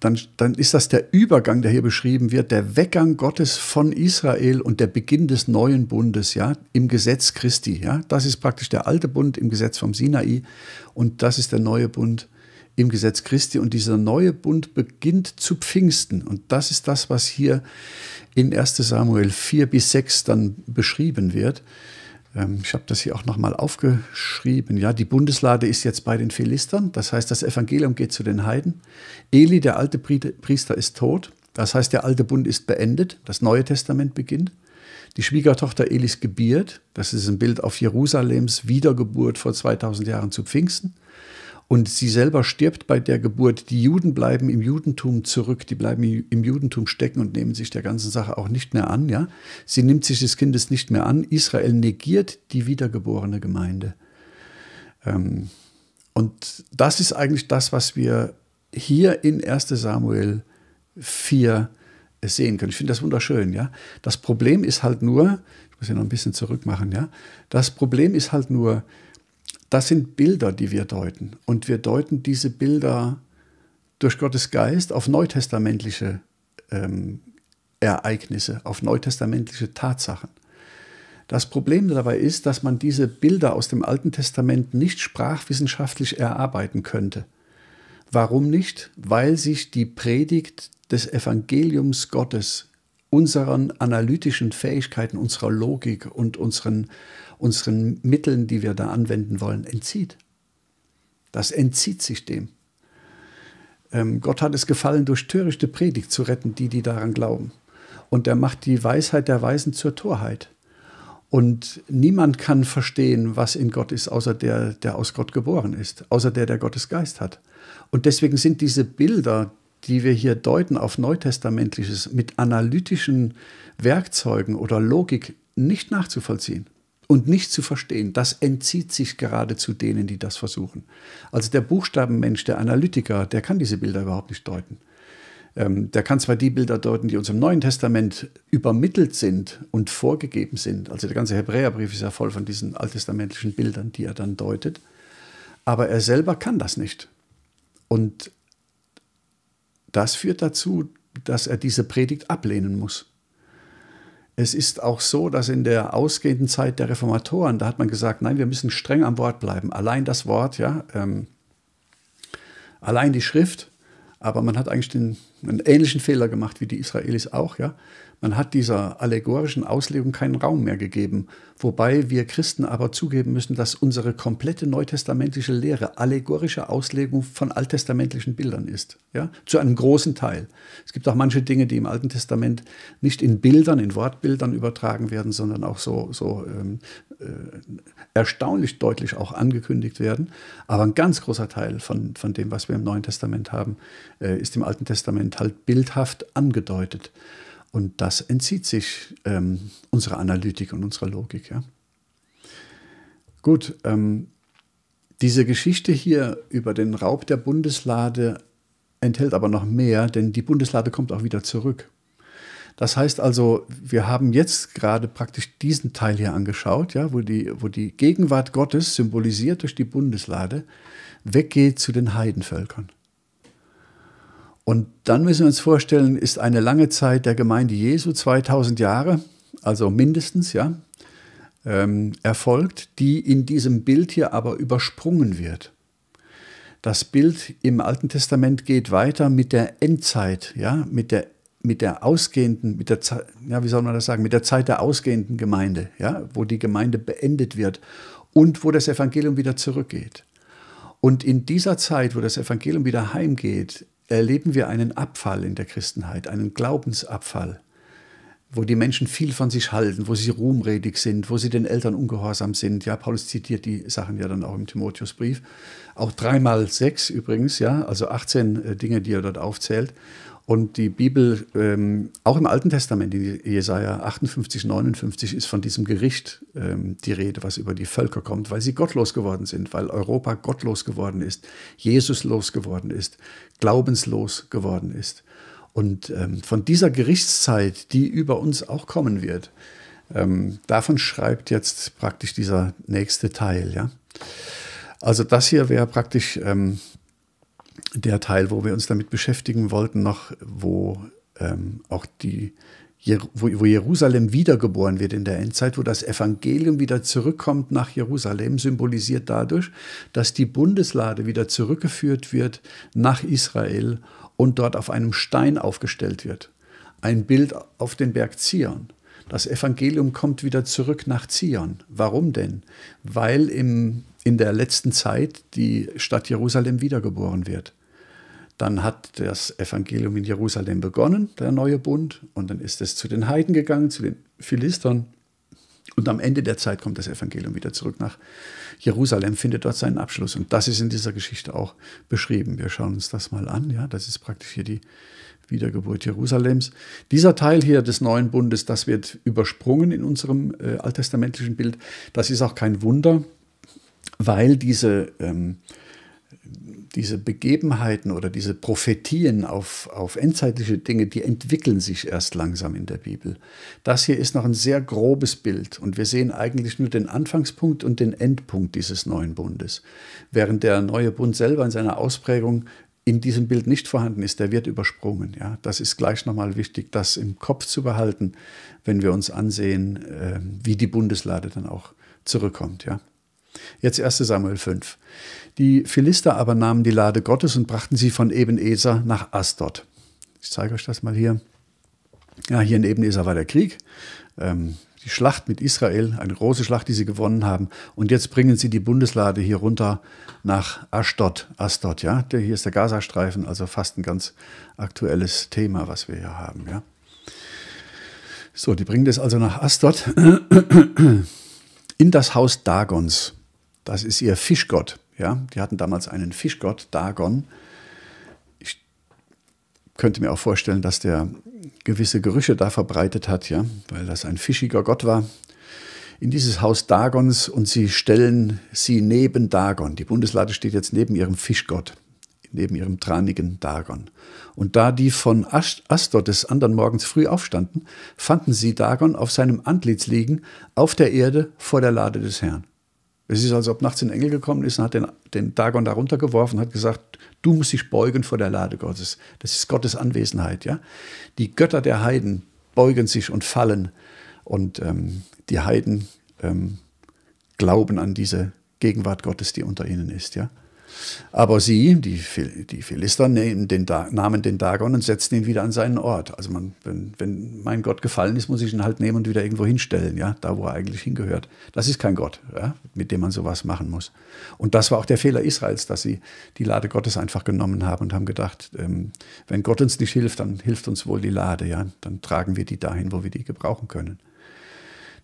S1: dann, dann ist das der Übergang, der hier beschrieben wird, der Weggang Gottes von Israel und der Beginn des neuen Bundes, ja, im Gesetz Christi, ja. Das ist praktisch der alte Bund im Gesetz vom Sinai und das ist der neue Bund im Gesetz Christi. Und dieser neue Bund beginnt zu Pfingsten. Und das ist das, was hier in 1 Samuel 4 bis 6 dann beschrieben wird. Ähm, ich habe das hier auch nochmal aufgeschrieben. Ja, die Bundeslade ist jetzt bei den Philistern. Das heißt, das Evangelium geht zu den Heiden. Eli, der alte Priester, ist tot. Das heißt, der alte Bund ist beendet. Das Neue Testament beginnt. Die Schwiegertochter Elis gebiert. Das ist ein Bild auf Jerusalems Wiedergeburt vor 2000 Jahren zu Pfingsten. Und sie selber stirbt bei der Geburt. Die Juden bleiben im Judentum zurück, die bleiben im Judentum stecken und nehmen sich der ganzen Sache auch nicht mehr an. Ja? Sie nimmt sich des Kindes nicht mehr an. Israel negiert die wiedergeborene Gemeinde. Ähm, und das ist eigentlich das, was wir hier in 1 Samuel 4 sehen können. Ich finde das wunderschön, ja. Das Problem ist halt nur, ich muss ja noch ein bisschen zurückmachen, ja. Das Problem ist halt nur, das sind Bilder, die wir deuten. Und wir deuten diese Bilder durch Gottes Geist auf neutestamentliche ähm, Ereignisse, auf neutestamentliche Tatsachen. Das Problem dabei ist, dass man diese Bilder aus dem Alten Testament nicht sprachwissenschaftlich erarbeiten könnte. Warum nicht? Weil sich die Predigt des Evangeliums Gottes unseren analytischen Fähigkeiten, unserer Logik und unseren unseren Mitteln, die wir da anwenden wollen, entzieht. Das entzieht sich dem. Ähm, Gott hat es gefallen, durch törichte Predigt zu retten, die, die daran glauben. Und er macht die Weisheit der Weisen zur Torheit. Und niemand kann verstehen, was in Gott ist, außer der, der aus Gott geboren ist, außer der, der Gottes Geist hat. Und deswegen sind diese Bilder, die wir hier deuten auf Neutestamentliches, mit analytischen Werkzeugen oder Logik nicht nachzuvollziehen und nicht zu verstehen, das entzieht sich geradezu denen, die das versuchen. Also der Buchstabenmensch, der Analytiker, der kann diese Bilder überhaupt nicht deuten. Ähm, der kann zwar die Bilder deuten, die uns im Neuen Testament übermittelt sind und vorgegeben sind. Also der ganze Hebräerbrief ist ja voll von diesen alttestamentlichen Bildern, die er dann deutet. Aber er selber kann das nicht. Und das führt dazu, dass er diese Predigt ablehnen muss. Es ist auch so, dass in der ausgehenden Zeit der Reformatoren, da hat man gesagt, nein, wir müssen streng am Wort bleiben. Allein das Wort, ja, ähm, allein die Schrift, aber man hat eigentlich den, einen ähnlichen Fehler gemacht wie die Israelis auch, ja. Man hat dieser allegorischen Auslegung keinen Raum mehr gegeben, wobei wir Christen aber zugeben müssen, dass unsere komplette neutestamentische Lehre allegorische Auslegung von alttestamentlichen Bildern ist, ja, zu einem großen Teil. Es gibt auch manche Dinge, die im Alten Testament nicht in Bildern, in Wortbildern übertragen werden, sondern auch so, so ähm, äh, erstaunlich deutlich auch angekündigt werden. Aber ein ganz großer Teil von, von dem, was wir im Neuen Testament haben, äh, ist im Alten Testament halt bildhaft angedeutet. Und das entzieht sich ähm, unserer Analytik und unserer Logik. Ja? Gut, ähm, diese Geschichte hier über den Raub der Bundeslade enthält aber noch mehr, denn die Bundeslade kommt auch wieder zurück. Das heißt also, wir haben jetzt gerade praktisch diesen Teil hier angeschaut, ja, wo, die, wo die Gegenwart Gottes, symbolisiert durch die Bundeslade, weggeht zu den Heidenvölkern. Und dann müssen wir uns vorstellen, ist eine lange Zeit der Gemeinde Jesu, 2000 Jahre, also mindestens, ja, ähm, erfolgt, die in diesem Bild hier aber übersprungen wird. Das Bild im Alten Testament geht weiter mit der Endzeit, ja, mit der mit der ausgehenden, mit der Zeit, ja, wie soll man das sagen, mit der Zeit der ausgehenden Gemeinde, ja, wo die Gemeinde beendet wird und wo das Evangelium wieder zurückgeht. Und in dieser Zeit, wo das Evangelium wieder heimgeht, erleben wir einen Abfall in der Christenheit, einen Glaubensabfall, wo die Menschen viel von sich halten, wo sie ruhmredig sind, wo sie den Eltern ungehorsam sind. Ja, Paulus zitiert die Sachen ja dann auch im Timotheusbrief. Auch dreimal sechs übrigens, ja, also 18 äh, Dinge, die er dort aufzählt. Und die Bibel, ähm, auch im Alten Testament, in Jesaja 58, 59, ist von diesem Gericht ähm, die Rede, was über die Völker kommt, weil sie gottlos geworden sind, weil Europa gottlos geworden ist, Jesuslos geworden ist, glaubenslos geworden ist. Und ähm, von dieser Gerichtszeit, die über uns auch kommen wird, ähm, davon schreibt jetzt praktisch dieser nächste Teil. Ja? Also das hier wäre praktisch ähm, der Teil, wo wir uns damit beschäftigen wollten, noch, wo ähm, auch die wo, Jerusalem wiedergeboren wird in der Endzeit, wo das Evangelium wieder zurückkommt nach Jerusalem, symbolisiert dadurch, dass die Bundeslade wieder zurückgeführt wird nach Israel und dort auf einem Stein aufgestellt wird. Ein Bild auf den Berg Zion. Das Evangelium kommt wieder zurück nach Zion. Warum denn? Weil im in der letzten Zeit die Stadt Jerusalem wiedergeboren wird. Dann hat das Evangelium in Jerusalem begonnen, der neue Bund, und dann ist es zu den Heiden gegangen, zu den Philistern. Und am Ende der Zeit kommt das Evangelium wieder zurück nach Jerusalem, findet dort seinen Abschluss. Und das ist in dieser Geschichte auch beschrieben. Wir schauen uns das mal an. Ja, das ist praktisch hier die Wiedergeburt Jerusalems. Dieser Teil hier des neuen Bundes, das wird übersprungen in unserem äh, alttestamentlichen Bild. Das ist auch kein Wunder weil diese, ähm, diese Begebenheiten oder diese Prophetien auf, auf endzeitliche Dinge, die entwickeln sich erst langsam in der Bibel. Das hier ist noch ein sehr grobes Bild und wir sehen eigentlich nur den Anfangspunkt und den Endpunkt dieses neuen Bundes. Während der neue Bund selber in seiner Ausprägung in diesem Bild nicht vorhanden ist, der wird übersprungen. Ja? Das ist gleich nochmal wichtig, das im Kopf zu behalten, wenn wir uns ansehen, ähm, wie die Bundeslade dann auch zurückkommt. Ja? Jetzt 1 Samuel 5. Die Philister aber nahmen die Lade Gottes und brachten sie von Ebenezer nach Asdod. Ich zeige euch das mal hier. Ja, hier in Ebenezer war der Krieg. Ähm, die Schlacht mit Israel, eine große Schlacht, die sie gewonnen haben. Und jetzt bringen sie die Bundeslade hier runter nach Ashdod. Ashdod, ja. Der, hier ist der Gazastreifen, also fast ein ganz aktuelles Thema, was wir hier haben, ja. So, die bringen das also nach Ashdod, in das Haus Dagons. Das ist ihr Fischgott. Ja? Die hatten damals einen Fischgott, Dagon. Ich könnte mir auch vorstellen, dass der gewisse Gerüche da verbreitet hat, ja? weil das ein fischiger Gott war. In dieses Haus Dagons und sie stellen sie neben Dagon. Die Bundeslade steht jetzt neben ihrem Fischgott, neben ihrem tranigen Dagon. Und da die von Astor des anderen Morgens früh aufstanden, fanden sie Dagon auf seinem Antlitz liegen, auf der Erde vor der Lade des Herrn. Es ist, also, ob nachts ein Engel gekommen ist und hat den, den Dagon da runtergeworfen und hat gesagt, du musst dich beugen vor der Lade Gottes. Das ist Gottes Anwesenheit. Ja? Die Götter der Heiden beugen sich und fallen. Und ähm, die Heiden ähm, glauben an diese Gegenwart Gottes, die unter ihnen ist. Ja? Aber sie, die, Phil die Philister, nehmen den nahmen den Dagon und setzten ihn wieder an seinen Ort. Also man, wenn, wenn mein Gott gefallen ist, muss ich ihn halt nehmen und wieder irgendwo hinstellen, ja, da wo er eigentlich hingehört. Das ist kein Gott, ja, mit dem man sowas machen muss. Und das war auch der Fehler Israels, dass sie die Lade Gottes einfach genommen haben und haben gedacht, ähm, wenn Gott uns nicht hilft, dann hilft uns wohl die Lade, ja, dann tragen wir die dahin, wo wir die gebrauchen können.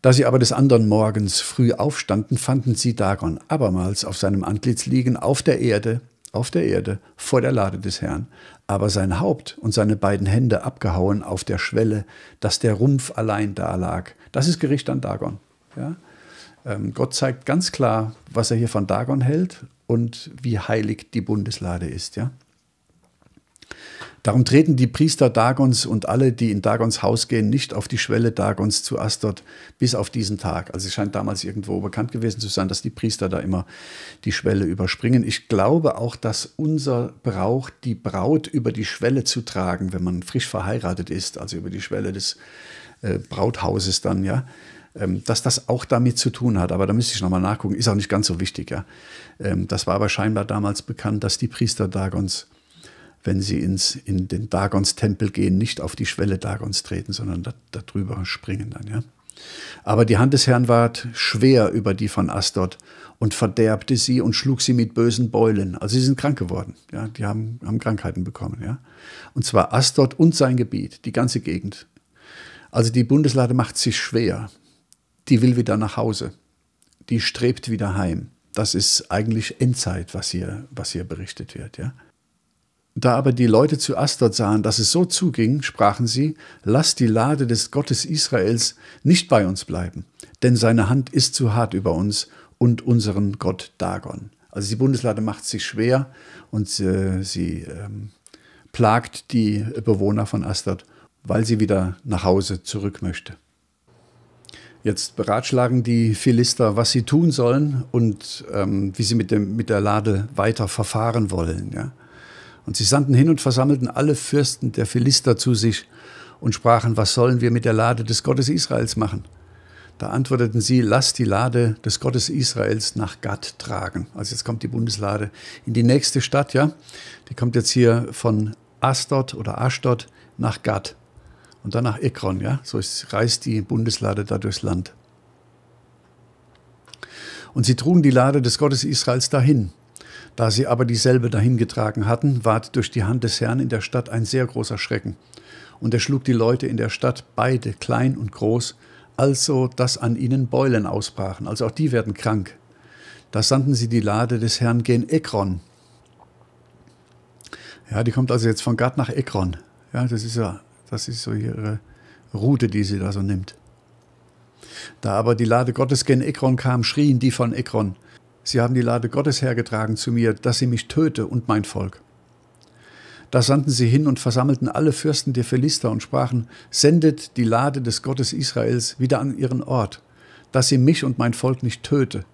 S1: Da sie aber des anderen Morgens früh aufstanden, fanden sie Dagon abermals auf seinem Antlitz liegen, auf der Erde, auf der Erde, vor der Lade des Herrn, aber sein Haupt und seine beiden Hände abgehauen auf der Schwelle, dass der Rumpf allein da lag. Das ist Gericht an Dagon. Ja? Ähm, Gott zeigt ganz klar, was er hier von Dagon hält und wie heilig die Bundeslade ist. Ja? Darum treten die Priester Dagons und alle, die in Dagons Haus gehen, nicht auf die Schwelle Dagons zu Astort bis auf diesen Tag. Also es scheint damals irgendwo bekannt gewesen zu sein, dass die Priester da immer die Schwelle überspringen. Ich glaube auch, dass unser Brauch, die Braut über die Schwelle zu tragen, wenn man frisch verheiratet ist, also über die Schwelle des äh, Brauthauses dann, ja, ähm, dass das auch damit zu tun hat. Aber da müsste ich nochmal nachgucken, ist auch nicht ganz so wichtig. Ja. Ähm, das war aber scheinbar damals bekannt, dass die Priester Dagons wenn sie ins, in den Dagons-Tempel gehen, nicht auf die Schwelle Dagons treten, sondern darüber da springen dann, ja. Aber die Hand des Herrn ward schwer über die von Astort und verderbte sie und schlug sie mit bösen Beulen. Also sie sind krank geworden. Ja, die haben, haben Krankheiten bekommen. Ja. Und zwar Astort und sein Gebiet, die ganze Gegend. Also die Bundeslade macht sich schwer. Die will wieder nach Hause. Die strebt wieder heim. Das ist eigentlich Endzeit, was hier, was hier berichtet wird. Ja. Da aber die Leute zu Astot sahen, dass es so zuging, sprachen sie, lass die Lade des Gottes Israels nicht bei uns bleiben, denn seine Hand ist zu hart über uns und unseren Gott Dagon. Also die Bundeslade macht sich schwer und sie, äh, sie ähm, plagt die Bewohner von Astot, weil sie wieder nach Hause zurück möchte. Jetzt beratschlagen die Philister, was sie tun sollen und ähm, wie sie mit, dem, mit der Lade weiter verfahren wollen. Ja. Und sie sandten hin und versammelten alle Fürsten der Philister zu sich und sprachen, was sollen wir mit der Lade des Gottes Israels machen? Da antworteten sie, lass die Lade des Gottes Israels nach Gad tragen. Also jetzt kommt die Bundeslade in die nächste Stadt, ja. Die kommt jetzt hier von Astot oder Astot nach Gad und dann nach Ekron, ja. So reist die Bundeslade da durchs Land. Und sie trugen die Lade des Gottes Israels dahin. Da sie aber dieselbe dahingetragen hatten, ward durch die Hand des Herrn in der Stadt ein sehr großer Schrecken. Und er schlug die Leute in der Stadt, beide, klein und groß, also dass an ihnen Beulen ausbrachen, also auch die werden krank. Da sandten sie die Lade des Herrn gen Ekron. Ja, die kommt also jetzt von Gad nach Ekron. Ja, das ist ja, das ist so ihre Route, die sie da so nimmt. Da aber die Lade Gottes gen Ekron kam, schrien die von Ekron. Sie haben die Lade Gottes hergetragen zu mir, dass sie mich töte und mein Volk. Da sandten sie hin und versammelten alle Fürsten der Philister und sprachen, sendet die Lade des Gottes Israels wieder an ihren Ort, dass sie mich und mein Volk nicht töte.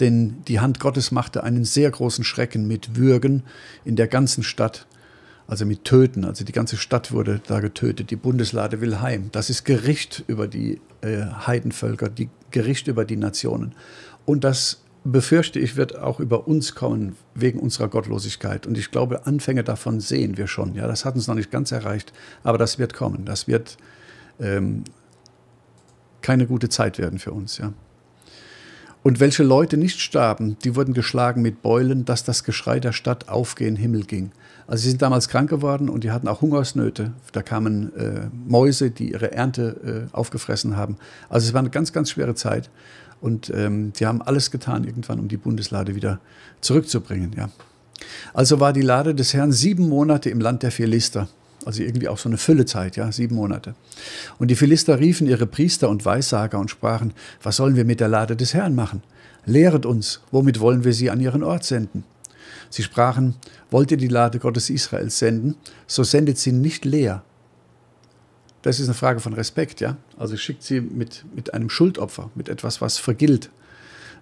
S1: Denn die Hand Gottes machte einen sehr großen Schrecken mit Würgen in der ganzen Stadt, also mit Töten. Also die ganze Stadt wurde da getötet. Die Bundeslade will heim. Das ist Gericht über die äh, Heidenvölker, die Gericht über die Nationen. Und das befürchte ich, wird auch über uns kommen wegen unserer Gottlosigkeit. Und ich glaube, Anfänge davon sehen wir schon. Ja, das hat uns noch nicht ganz erreicht, aber das wird kommen. Das wird ähm, keine gute Zeit werden für uns. Ja. Und welche Leute nicht starben, die wurden geschlagen mit Beulen, dass das Geschrei der Stadt aufgehen Himmel ging. Also sie sind damals krank geworden und die hatten auch Hungersnöte. Da kamen äh, Mäuse, die ihre Ernte äh, aufgefressen haben. Also es war eine ganz, ganz schwere Zeit. Und ähm, die haben alles getan irgendwann, um die Bundeslade wieder zurückzubringen. Ja. Also war die Lade des Herrn sieben Monate im Land der Philister. Also irgendwie auch so eine Füllezeit, ja, sieben Monate. Und die Philister riefen ihre Priester und Weissager und sprachen, was sollen wir mit der Lade des Herrn machen? Lehret uns, womit wollen wir sie an ihren Ort senden? Sie sprachen, wollt ihr die Lade Gottes Israels senden, so sendet sie nicht leer, das ist eine Frage von Respekt, ja. Also schickt sie mit, mit einem Schuldopfer, mit etwas, was vergilt,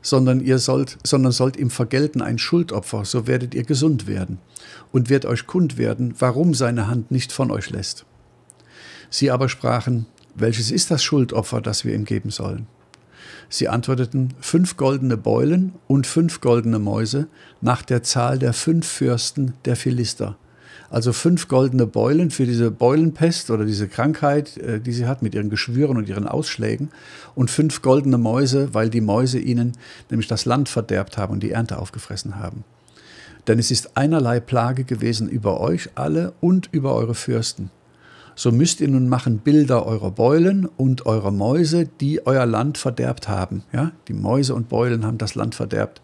S1: sondern ihr sollt, sondern sollt im Vergelten ein Schuldopfer, so werdet ihr gesund werden und wird euch kund werden, warum seine Hand nicht von euch lässt. Sie aber sprachen, welches ist das Schuldopfer, das wir ihm geben sollen? Sie antworteten, fünf goldene Beulen und fünf goldene Mäuse nach der Zahl der fünf Fürsten der Philister, also fünf goldene Beulen für diese Beulenpest oder diese Krankheit, äh, die sie hat mit ihren Geschwüren und ihren Ausschlägen. Und fünf goldene Mäuse, weil die Mäuse ihnen nämlich das Land verderbt haben und die Ernte aufgefressen haben. Denn es ist einerlei Plage gewesen über euch alle und über eure Fürsten. So müsst ihr nun machen Bilder eurer Beulen und eurer Mäuse, die euer Land verderbt haben. Ja? Die Mäuse und Beulen haben das Land verderbt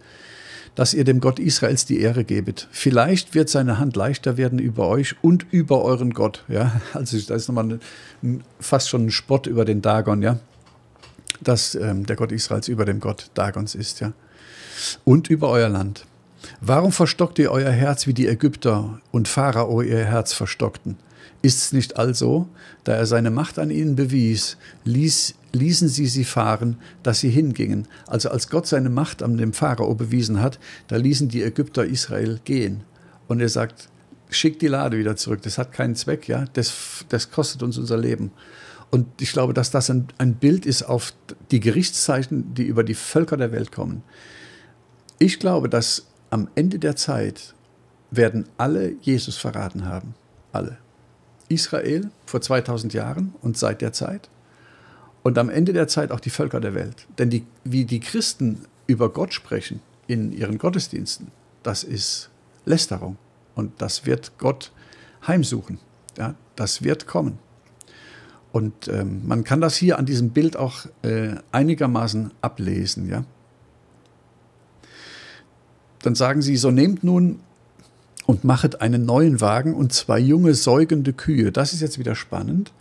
S1: dass ihr dem Gott Israels die Ehre gebet. Vielleicht wird seine Hand leichter werden über euch und über euren Gott. Ja, also da ist nochmal ein, fast schon ein Spott über den Dagon, ja, dass ähm, der Gott Israels über dem Gott Dagons ist, ja, und über euer Land. Warum verstockt ihr euer Herz, wie die Ägypter und Pharao ihr Herz verstockten? Ist es nicht also, da er seine Macht an ihnen bewies, ließ ließen sie sie fahren, dass sie hingingen. Also als Gott seine Macht an dem Pharao bewiesen hat, da ließen die Ägypter Israel gehen. Und er sagt, schick die Lade wieder zurück, das hat keinen Zweck, ja, das, das kostet uns unser Leben. Und ich glaube, dass das ein, ein Bild ist auf die Gerichtszeichen, die über die Völker der Welt kommen. Ich glaube, dass am Ende der Zeit werden alle Jesus verraten haben. Alle. Israel vor 2000 Jahren und seit der Zeit und am Ende der Zeit auch die Völker der Welt. Denn die, wie die Christen über Gott sprechen in ihren Gottesdiensten, das ist Lästerung. Und das wird Gott heimsuchen. Ja, das wird kommen. Und ähm, man kann das hier an diesem Bild auch äh, einigermaßen ablesen. Ja? Dann sagen sie, so nehmt nun und machet einen neuen Wagen und zwei junge säugende Kühe. Das ist jetzt wieder spannend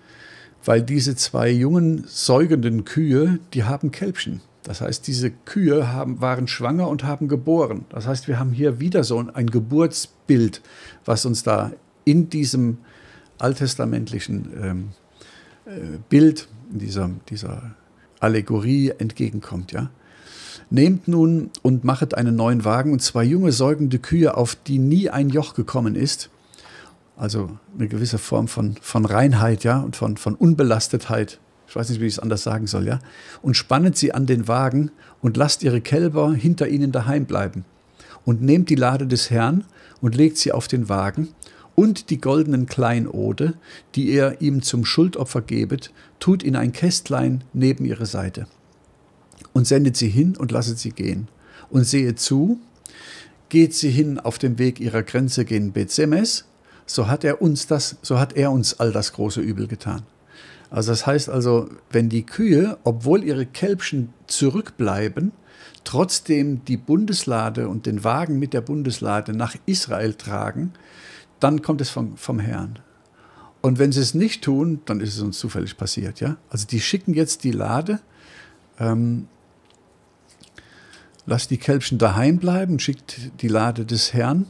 S1: weil diese zwei jungen säugenden Kühe, die haben Kälbchen. Das heißt, diese Kühe haben, waren schwanger und haben geboren. Das heißt, wir haben hier wieder so ein Geburtsbild, was uns da in diesem alttestamentlichen ähm, äh, Bild, in dieser, dieser Allegorie entgegenkommt. Ja? Nehmt nun und machet einen neuen Wagen und zwei junge säugende Kühe, auf die nie ein Joch gekommen ist, also eine gewisse Form von, von Reinheit, ja, und von, von Unbelastetheit. Ich weiß nicht, wie ich es anders sagen soll, ja. Und spannet sie an den Wagen und lasst ihre Kälber hinter ihnen daheim bleiben. Und nehmt die Lade des Herrn und legt sie auf den Wagen und die goldenen Kleinode, die ihr ihm zum Schuldopfer gebet, tut in ein Kästlein neben ihre Seite. Und sendet sie hin und lasset sie gehen. Und sehe zu, geht sie hin auf dem Weg ihrer Grenze gegen Bethsemes so hat er uns das, so hat er uns all das große Übel getan. Also das heißt also, wenn die Kühe, obwohl ihre Kälbchen zurückbleiben, trotzdem die Bundeslade und den Wagen mit der Bundeslade nach Israel tragen, dann kommt es vom, vom Herrn. Und wenn sie es nicht tun, dann ist es uns zufällig passiert. Ja? Also die schicken jetzt die Lade, ähm, lasst die Kälbchen daheim bleiben, schickt die Lade des Herrn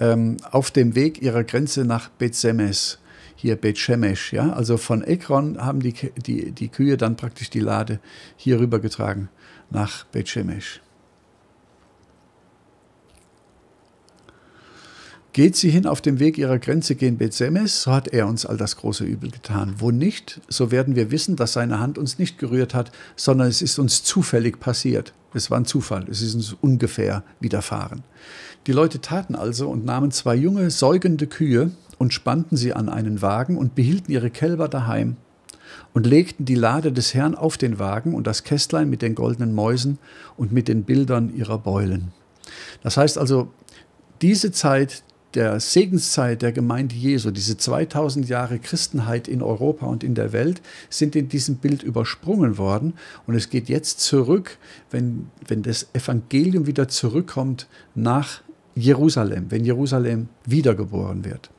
S1: ähm, auf dem Weg ihrer Grenze nach Betsemes, hier Betschemesh, ja, also von Ekron haben die, die, die Kühe dann praktisch die Lade hier rübergetragen getragen nach Betschemesh. Geht sie hin auf dem Weg ihrer Grenze gegen Betsemes, so hat er uns all das große Übel getan. Wo nicht, so werden wir wissen, dass seine Hand uns nicht gerührt hat, sondern es ist uns zufällig passiert. Es war ein Zufall, es ist uns ungefähr widerfahren. Die Leute taten also und nahmen zwei junge, säugende Kühe und spannten sie an einen Wagen und behielten ihre Kälber daheim und legten die Lade des Herrn auf den Wagen und das Kästlein mit den goldenen Mäusen und mit den Bildern ihrer Beulen. Das heißt also, diese Zeit der Segenszeit der Gemeinde Jesu, diese 2000 Jahre Christenheit in Europa und in der Welt, sind in diesem Bild übersprungen worden. Und es geht jetzt zurück, wenn, wenn das Evangelium wieder zurückkommt nach Jerusalem, wenn Jerusalem wiedergeboren wird.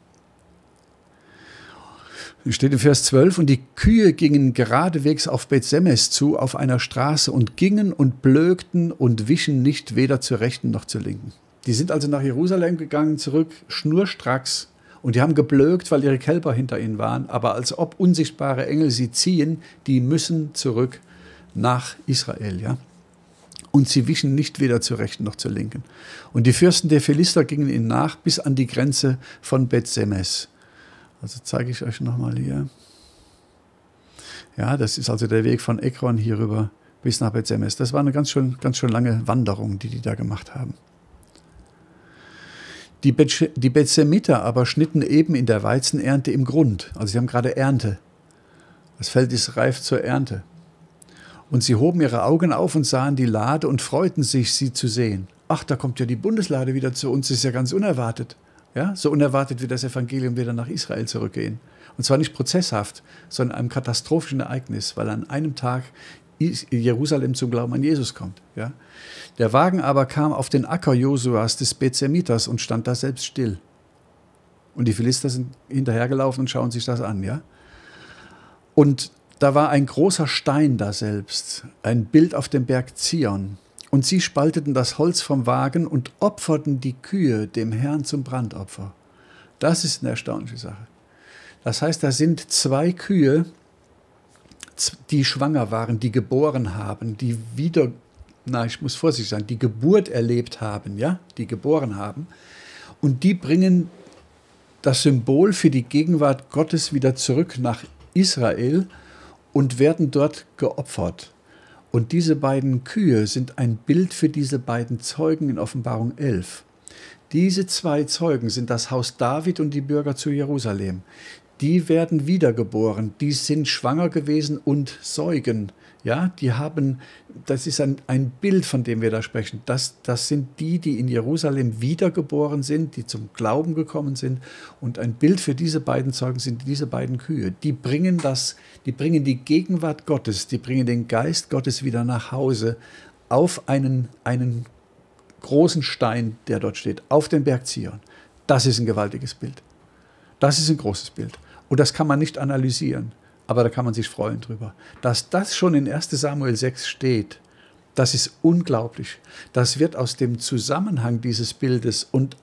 S1: Es steht in Vers 12, und die Kühe gingen geradewegs auf Bethsemes zu, auf einer Straße, und gingen und blökten und wichen nicht weder zur rechten noch zur linken. Die sind also nach Jerusalem gegangen, zurück, schnurstracks, und die haben geblökt, weil ihre Kälber hinter ihnen waren, aber als ob unsichtbare Engel sie ziehen, die müssen zurück nach Israel, ja und sie wichen nicht weder zur Rechten noch zur Linken. Und die Fürsten der Philister gingen ihnen nach bis an die Grenze von Bethsemes. Also zeige ich euch nochmal hier. Ja, das ist also der Weg von Ekron hierüber bis nach Bethsemes. Das war eine ganz schön, ganz schön lange Wanderung, die die da gemacht haben. Die, Bet die Bethsemiter aber schnitten eben in der Weizenernte im Grund. Also sie haben gerade Ernte. Das Feld ist reif zur Ernte. Und sie hoben ihre Augen auf und sahen die Lade und freuten sich, sie zu sehen. Ach, da kommt ja die Bundeslade wieder zu uns, das ist ja ganz unerwartet. Ja, so unerwartet wie das Evangelium wieder nach Israel zurückgehen. Und zwar nicht prozesshaft, sondern einem katastrophischen Ereignis, weil an einem Tag Jerusalem zum Glauben an Jesus kommt. Ja? Der Wagen aber kam auf den Acker Josuas des Bezemiters und stand da selbst still. Und die Philister sind hinterhergelaufen und schauen sich das an. Ja? Und da war ein großer Stein daselbst, ein Bild auf dem Berg Zion. Und sie spalteten das Holz vom Wagen und opferten die Kühe dem Herrn zum Brandopfer. Das ist eine erstaunliche Sache. Das heißt, da sind zwei Kühe, die schwanger waren, die geboren haben, die wieder, na, ich muss vorsichtig sein, die Geburt erlebt haben, ja, die geboren haben. Und die bringen das Symbol für die Gegenwart Gottes wieder zurück nach Israel und werden dort geopfert. Und diese beiden Kühe sind ein Bild für diese beiden Zeugen in Offenbarung 11. Diese zwei Zeugen sind das Haus David und die Bürger zu Jerusalem. Die werden wiedergeboren, die sind schwanger gewesen und säugen. Ja, die haben, das ist ein, ein Bild, von dem wir da sprechen. Das, das sind die, die in Jerusalem wiedergeboren sind, die zum Glauben gekommen sind. Und ein Bild für diese beiden Zeugen sind diese beiden Kühe. Die bringen das, die bringen die Gegenwart Gottes, die bringen den Geist Gottes wieder nach Hause auf einen, einen großen Stein, der dort steht, auf den Berg Zion. Das ist ein gewaltiges Bild. Das ist ein großes Bild. Und das kann man nicht analysieren aber da kann man sich freuen drüber. Dass das schon in 1 Samuel 6 steht, das ist unglaublich. Das wird aus dem Zusammenhang dieses Bildes und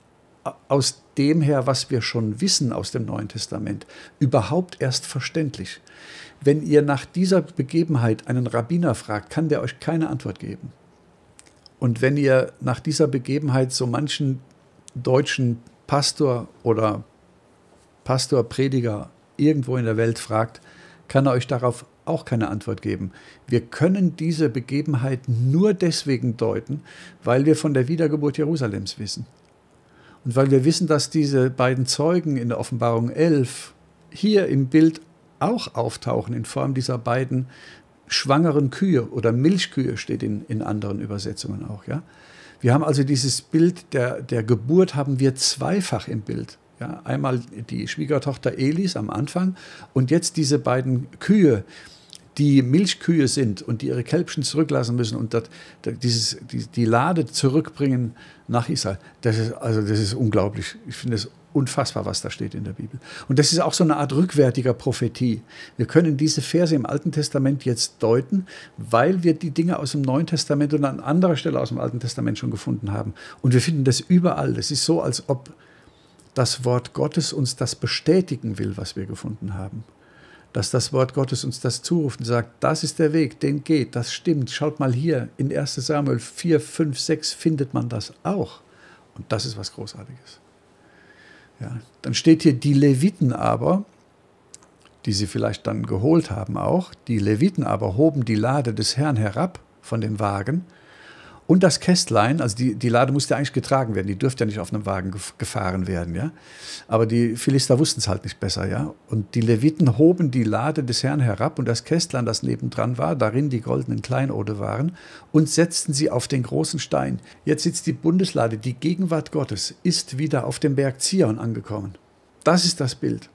S1: aus dem her, was wir schon wissen aus dem Neuen Testament, überhaupt erst verständlich. Wenn ihr nach dieser Begebenheit einen Rabbiner fragt, kann der euch keine Antwort geben. Und wenn ihr nach dieser Begebenheit so manchen deutschen Pastor oder Pastor, Prediger irgendwo in der Welt fragt, kann er euch darauf auch keine Antwort geben. Wir können diese Begebenheit nur deswegen deuten, weil wir von der Wiedergeburt Jerusalems wissen. Und weil wir wissen, dass diese beiden Zeugen in der Offenbarung 11 hier im Bild auch auftauchen in Form dieser beiden schwangeren Kühe oder Milchkühe steht in, in anderen Übersetzungen auch. Ja? Wir haben also dieses Bild der, der Geburt haben wir zweifach im Bild. Ja, einmal die Schwiegertochter Elis am Anfang und jetzt diese beiden Kühe, die Milchkühe sind und die ihre Kälbchen zurücklassen müssen und das, dieses, die, die Lade zurückbringen nach Israel. Das ist, also das ist unglaublich. Ich finde es unfassbar, was da steht in der Bibel. Und das ist auch so eine Art rückwärtiger Prophetie. Wir können diese Verse im Alten Testament jetzt deuten, weil wir die Dinge aus dem Neuen Testament und an anderer Stelle aus dem Alten Testament schon gefunden haben. Und wir finden das überall. Das ist so, als ob das Wort Gottes uns das bestätigen will, was wir gefunden haben. Dass das Wort Gottes uns das zuruft und sagt, das ist der Weg, den geht, das stimmt. Schaut mal hier, in 1 Samuel 4, 5, 6 findet man das auch. Und das ist was Großartiges. Ja, dann steht hier, die Leviten aber, die sie vielleicht dann geholt haben auch, die Leviten aber hoben die Lade des Herrn herab von dem Wagen und das Kästlein, also die, die Lade musste eigentlich getragen werden, die dürfte ja nicht auf einem Wagen gefahren werden, ja. Aber die Philister wussten es halt nicht besser, ja. Und die Leviten hoben die Lade des Herrn herab und das Kästlein, das nebendran war, darin die goldenen Kleinode waren, und setzten sie auf den großen Stein. Jetzt sitzt die Bundeslade, die Gegenwart Gottes, ist wieder auf dem Berg Zion angekommen. Das ist das Bild.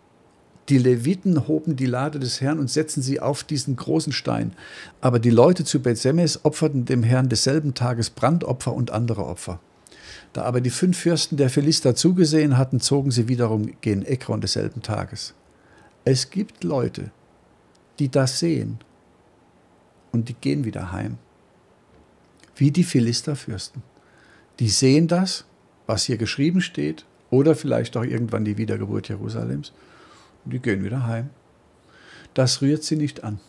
S1: Die Leviten hoben die Lade des Herrn und setzten sie auf diesen großen Stein. Aber die Leute zu Bethsemes opferten dem Herrn desselben Tages Brandopfer und andere Opfer. Da aber die fünf Fürsten der Philister zugesehen hatten, zogen sie wiederum gen Ekron desselben Tages. Es gibt Leute, die das sehen und die gehen wieder heim. Wie die Philisterfürsten. Die sehen das, was hier geschrieben steht, oder vielleicht auch irgendwann die Wiedergeburt Jerusalems die gehen wieder heim. Das rührt sie nicht an.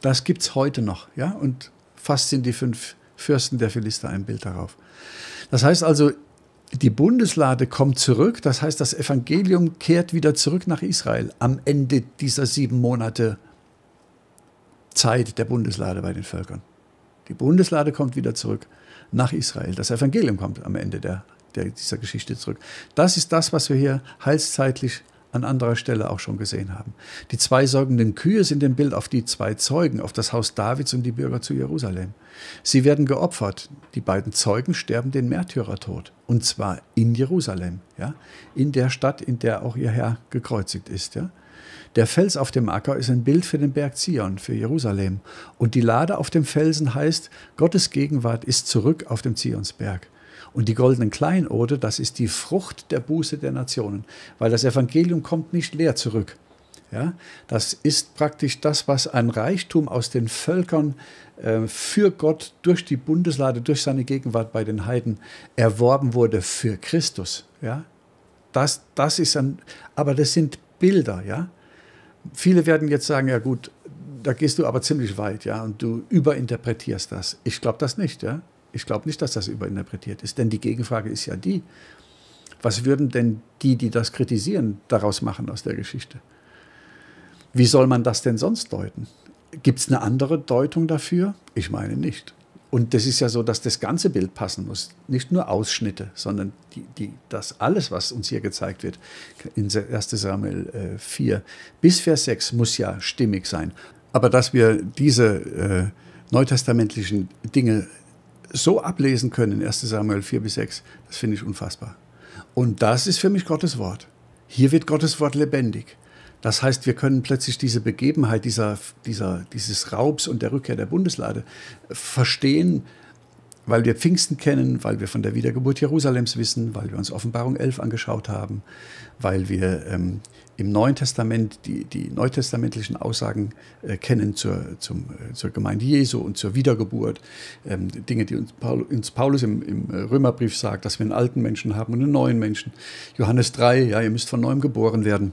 S1: Das gibt es heute noch. Ja? Und fast sind die fünf Fürsten der Philister ein Bild darauf. Das heißt also, die Bundeslade kommt zurück, das heißt, das Evangelium kehrt wieder zurück nach Israel am Ende dieser sieben Monate Zeit der Bundeslade bei den Völkern. Die Bundeslade kommt wieder zurück nach Israel. Das Evangelium kommt am Ende der, der, dieser Geschichte zurück. Das ist das, was wir hier heilszeitlich an anderer Stelle auch schon gesehen haben. Die zwei sorgenden Kühe sind im Bild auf die zwei Zeugen, auf das Haus Davids und die Bürger zu Jerusalem. Sie werden geopfert. Die beiden Zeugen sterben den Märtyrertod. Und zwar in Jerusalem, ja? in der Stadt, in der auch ihr Herr gekreuzigt ist. Ja? Der Fels auf dem Acker ist ein Bild für den Berg Zion, für Jerusalem. Und die Lade auf dem Felsen heißt, Gottes Gegenwart ist zurück auf dem Zionsberg. Und die goldenen Kleinode, das ist die Frucht der Buße der Nationen, weil das Evangelium kommt nicht leer zurück. Ja, das ist praktisch das, was an Reichtum aus den Völkern äh, für Gott durch die Bundeslade, durch seine Gegenwart bei den Heiden erworben wurde für Christus. Ja, das, das ist ein, aber das sind Bilder. Ja, viele werden jetzt sagen, ja gut, da gehst du aber ziemlich weit, ja, und du überinterpretierst das. Ich glaube das nicht, ja. Ich glaube nicht, dass das überinterpretiert ist, denn die Gegenfrage ist ja die, was würden denn die, die das kritisieren, daraus machen aus der Geschichte? Wie soll man das denn sonst deuten? Gibt es eine andere Deutung dafür? Ich meine nicht. Und das ist ja so, dass das ganze Bild passen muss. Nicht nur Ausschnitte, sondern die, die, das alles, was uns hier gezeigt wird, in 1 Samuel 4 äh, bis Vers 6 muss ja stimmig sein. Aber dass wir diese äh, neutestamentlichen Dinge so ablesen können in 1 Samuel 4 bis 6, das finde ich unfassbar. Und das ist für mich Gottes Wort. Hier wird Gottes Wort lebendig. Das heißt, wir können plötzlich diese Begebenheit dieser, dieser, dieses Raubs und der Rückkehr der Bundeslade verstehen, weil wir Pfingsten kennen, weil wir von der Wiedergeburt Jerusalems wissen, weil wir uns Offenbarung 11 angeschaut haben, weil wir ähm, im Neuen Testament die, die neutestamentlichen Aussagen äh, kennen zur, zum, äh, zur Gemeinde Jesu und zur Wiedergeburt. Ähm, Dinge, die uns, Paul, uns Paulus im, im, äh, Römerbrief sagt, dass wir einen alten Menschen haben und einen neuen Menschen. Johannes 3, ja, ihr müsst von neuem geboren werden.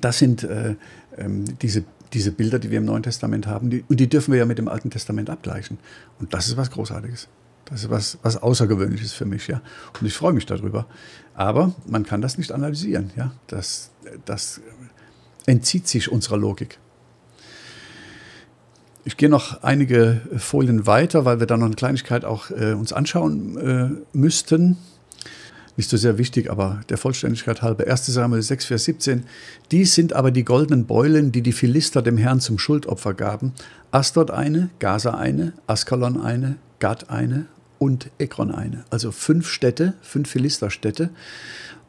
S1: Das sind äh, ähm, diese, diese Bilder, die wir im Neuen Testament haben, die, und die dürfen wir ja mit dem Alten Testament abgleichen. Und das ist was Großartiges. Das ist was, was Außergewöhnliches für mich, ja. Und ich freue mich darüber. Aber man kann das nicht analysieren, ja. Das, das entzieht sich unserer Logik. Ich gehe noch einige Folien weiter, weil wir da noch eine Kleinigkeit auch äh, uns anschauen äh, müssten. Nicht so sehr wichtig, aber der Vollständigkeit halber. 1. Samuel 6, Vers 17. Dies sind aber die goldenen Beulen, die die Philister dem Herrn zum Schuldopfer gaben. Asdod eine, Gaza eine, Askalon eine, Gad eine und Ekron eine. Also fünf Städte, fünf Philisterstädte.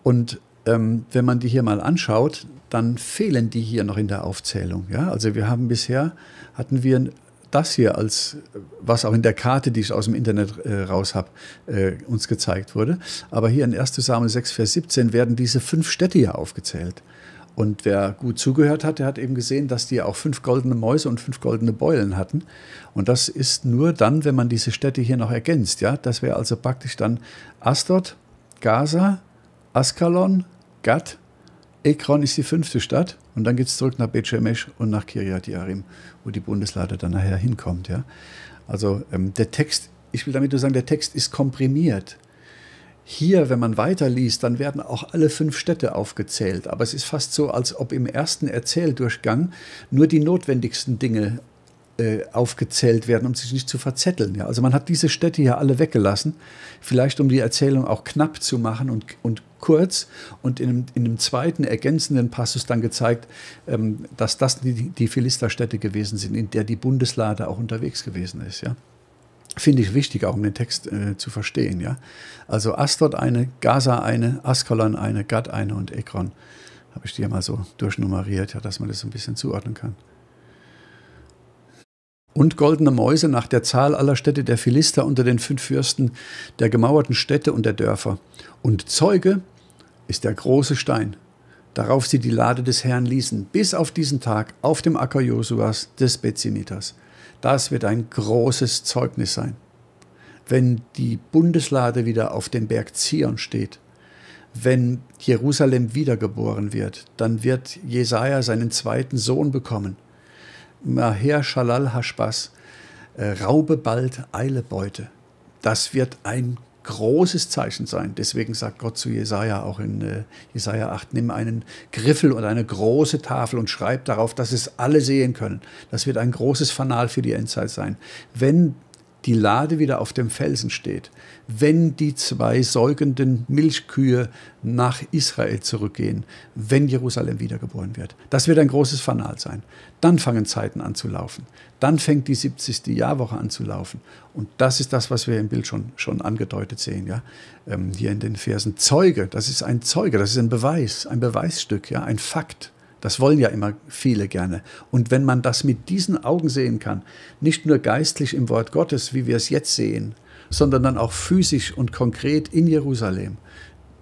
S1: Und ähm, wenn man die hier mal anschaut, dann fehlen die hier noch in der Aufzählung. Ja? Also wir haben bisher, hatten wir das hier als, was auch in der Karte, die ich aus dem Internet äh, raus habe, äh, uns gezeigt wurde. Aber hier in 1 Samuel 6, Vers 17 werden diese fünf Städte hier aufgezählt. Und wer gut zugehört hat, der hat eben gesehen, dass die auch fünf goldene Mäuse und fünf goldene Beulen hatten. Und das ist nur dann, wenn man diese Städte hier noch ergänzt. Ja? Das wäre also praktisch dann Astot, Gaza, Askalon, Gad. Ekron ist die fünfte Stadt. Und dann geht es zurück nach Bechemesh und nach Kiryat Yarim, wo die Bundeslade dann nachher hinkommt. Ja? Also ähm, der Text, ich will damit nur sagen, der Text ist komprimiert. Hier, wenn man weiterliest, dann werden auch alle fünf Städte aufgezählt, aber es ist fast so, als ob im ersten Erzähldurchgang nur die notwendigsten Dinge äh, aufgezählt werden, um sich nicht zu verzetteln. Ja, also man hat diese Städte ja alle weggelassen, vielleicht um die Erzählung auch knapp zu machen und, und kurz und in einem, in einem zweiten ergänzenden Passus dann gezeigt, ähm, dass das die, die Philisterstädte gewesen sind, in der die Bundeslade auch unterwegs gewesen ist. Ja finde ich wichtig, auch um den Text äh, zu verstehen. Ja? Also Astod eine, Gaza eine, Askalon eine, Gad eine und Ekron. Habe ich die ja mal so durchnummeriert, ja, dass man das so ein bisschen zuordnen kann. Und goldene Mäuse nach der Zahl aller Städte der Philister unter den fünf Fürsten der gemauerten Städte und der Dörfer. Und Zeuge ist der große Stein, darauf sie die Lade des Herrn ließen, bis auf diesen Tag auf dem Acker Josuas des Bezinitas. Das wird ein großes Zeugnis sein. Wenn die Bundeslade wieder auf dem Berg Zion steht, wenn Jerusalem wiedergeboren wird, dann wird Jesaja seinen zweiten Sohn bekommen. Maher Shalal Hashbas, äh, raube bald, eile Beute. Das wird ein großes Zeichen sein. Deswegen sagt Gott zu Jesaja auch in äh, Jesaja 8: Nimm einen Griffel und eine große Tafel und schreib darauf, dass es alle sehen können. Das wird ein großes Fanal für die Endzeit sein. Wenn die Lade wieder auf dem Felsen steht, wenn die zwei säugenden Milchkühe nach Israel zurückgehen, wenn Jerusalem wiedergeboren wird. Das wird ein großes Fanal sein. Dann fangen Zeiten an zu laufen. Dann fängt die 70. Jahrwoche an zu laufen. Und das ist das, was wir im Bild schon, schon angedeutet sehen. Ja? Ähm, hier in den Versen Zeuge, das ist ein Zeuge, das ist ein Beweis, ein Beweisstück, ja? ein Fakt. Das wollen ja immer viele gerne. Und wenn man das mit diesen Augen sehen kann, nicht nur geistlich im Wort Gottes, wie wir es jetzt sehen, sondern dann auch physisch und konkret in Jerusalem,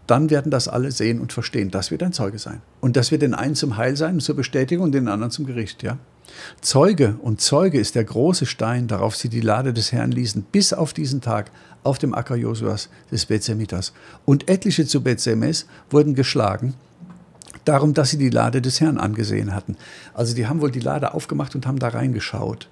S1: dann werden das alle sehen und verstehen. Das wird ein Zeuge sein. Und das wird den einen zum Heil sein, zur Bestätigung und den anderen zum Gericht, ja? Zeuge und Zeuge ist der große Stein, darauf sie die Lade des Herrn ließen, bis auf diesen Tag auf dem Acker Josuas des Bethsemitas. Und etliche zu Bethsemes wurden geschlagen darum, dass sie die Lade des Herrn angesehen hatten. Also die haben wohl die Lade aufgemacht und haben da reingeschaut.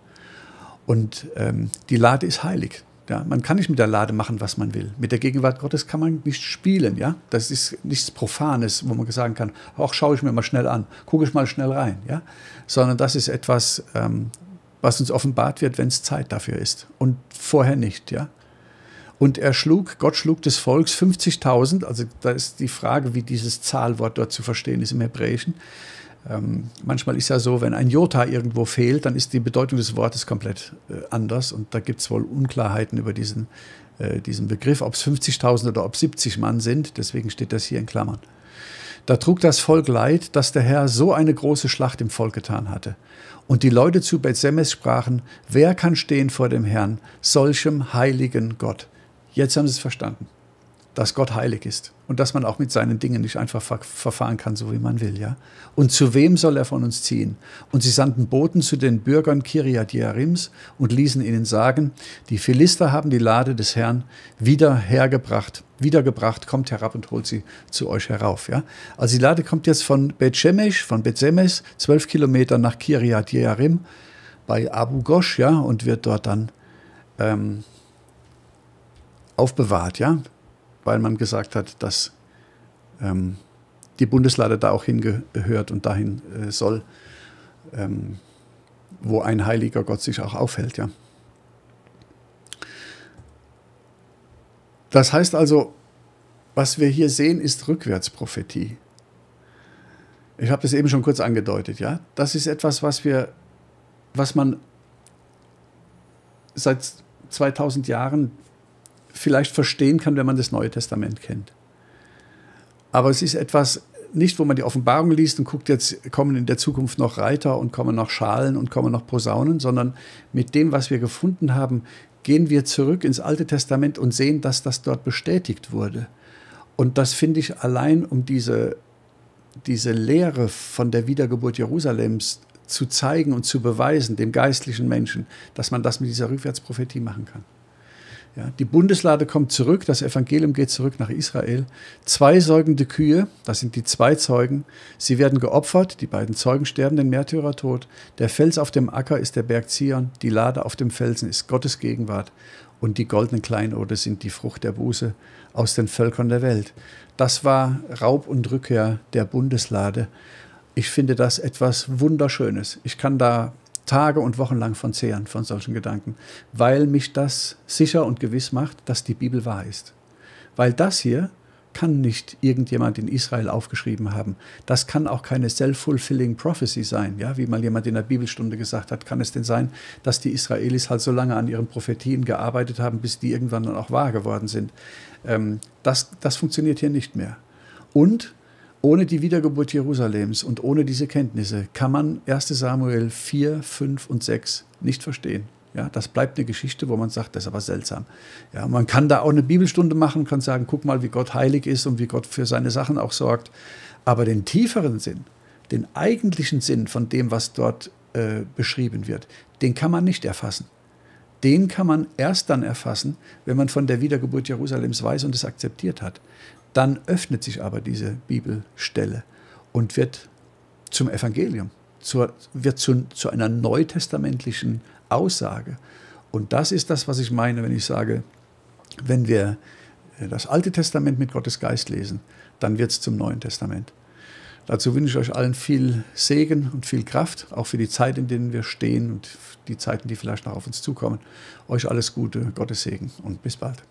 S1: Und ähm, die Lade ist heilig. Ja, man kann nicht mit der Lade machen, was man will. Mit der Gegenwart Gottes kann man nicht spielen. Ja? Das ist nichts Profanes, wo man sagen kann, auch schaue ich mir mal schnell an, gucke ich mal schnell rein. Ja? Sondern das ist etwas, ähm, was uns offenbart wird, wenn es Zeit dafür ist. Und vorher nicht. Ja? Und er schlug, Gott schlug des Volks 50.000, also da ist die Frage, wie dieses Zahlwort dort zu verstehen ist im Hebräischen. Ähm, manchmal ist ja so, wenn ein Jota irgendwo fehlt, dann ist die Bedeutung des Wortes komplett äh, anders und da gibt es wohl Unklarheiten über diesen, äh, diesen Begriff, ob es 50.000 oder ob 70 Mann sind, deswegen steht das hier in Klammern. Da trug das Volk Leid, dass der Herr so eine große Schlacht im Volk getan hatte. Und die Leute zu Bethsemes sprachen, wer kann stehen vor dem Herrn, solchem heiligen Gott? Jetzt haben sie es verstanden, dass Gott heilig ist und dass man auch mit seinen Dingen nicht einfach ver verfahren kann, so wie man will. Ja? Und zu wem soll er von uns ziehen? Und sie sandten Boten zu den Bürgern Kiriat Jearims und ließen ihnen sagen, die Philister haben die Lade des Herrn wieder hergebracht, wiedergebracht, kommt herab und holt sie zu euch herauf. Ja? Also die Lade kommt jetzt von Bet-Shemesh, von bet zwölf Kilometer nach Kiriat Jearim bei Abu Gosh ja, und wird dort dann ähm, aufbewahrt, ja, weil man gesagt hat, dass ähm, die Bundeslade da auch hingehört und dahin äh, soll, ähm, wo ein heiliger Gott sich auch aufhält, ja. Das heißt also, was wir hier sehen, ist Rückwärtsprophetie. Ich habe das eben schon kurz angedeutet, ja. Das ist etwas, was wir, was man seit 2000 Jahren vielleicht verstehen kann, wenn man das Neue Testament kennt. Aber es ist etwas nicht, wo man die Offenbarung liest und guckt, jetzt kommen in der Zukunft noch Reiter und kommen noch Schalen und kommen noch Posaunen, sondern mit dem, was wir gefunden haben, gehen wir zurück ins Alte Testament und sehen, dass das dort bestätigt wurde. Und das finde ich allein, um diese, diese Lehre von der Wiedergeburt Jerusalems zu zeigen und zu beweisen, dem geistlichen Menschen, dass man das mit dieser Rückwärtsprophetie machen kann. Ja, die Bundeslade kommt zurück, das Evangelium geht zurück nach Israel. Zwei säugende Kühe, das sind die zwei Zeugen, sie werden geopfert, die beiden Zeugen sterben den Märtyrertod. Der Fels auf dem Acker ist der Berg Zion, die Lade auf dem Felsen ist Gottes Gegenwart und die goldenen Kleinode sind die Frucht der Buße aus den Völkern der Welt. Das war Raub und Rückkehr der Bundeslade. Ich finde das etwas Wunderschönes. Ich kann da Tage und Wochen lang von zehren, von solchen Gedanken, weil mich das sicher und gewiss macht, dass die Bibel wahr ist. Weil das hier kann nicht irgendjemand in Israel aufgeschrieben haben. Das kann auch keine self-fulfilling prophecy sein. Ja, wie mal jemand in der Bibelstunde gesagt hat, kann es denn sein, dass die Israelis halt so lange an ihren Prophetien gearbeitet haben, bis die irgendwann dann auch wahr geworden sind. Ähm, das, das funktioniert hier nicht mehr. Und ohne die Wiedergeburt Jerusalems und ohne diese Kenntnisse kann man 1 Samuel 4, 5 und 6 nicht verstehen. Ja, das bleibt eine Geschichte, wo man sagt, das ist aber seltsam. Ja, man kann da auch eine Bibelstunde machen, kann sagen, guck mal, wie Gott heilig ist und wie Gott für seine Sachen auch sorgt. Aber den tieferen Sinn, den eigentlichen Sinn von dem, was dort äh, beschrieben wird, den kann man nicht erfassen. Den kann man erst dann erfassen, wenn man von der Wiedergeburt Jerusalems weiß und es akzeptiert hat dann öffnet sich aber diese Bibelstelle und wird zum Evangelium, zur, wird zu, zu einer neutestamentlichen Aussage. Und das ist das, was ich meine, wenn ich sage, wenn wir äh, das Alte Testament mit Gottes Geist lesen, dann wird es zum Neuen Testament. Dazu wünsche ich euch allen viel Segen und viel Kraft, auch für die Zeit, in denen wir stehen und die Zeiten, die vielleicht noch auf uns zukommen. Euch alles Gute, Gottes Segen und bis bald.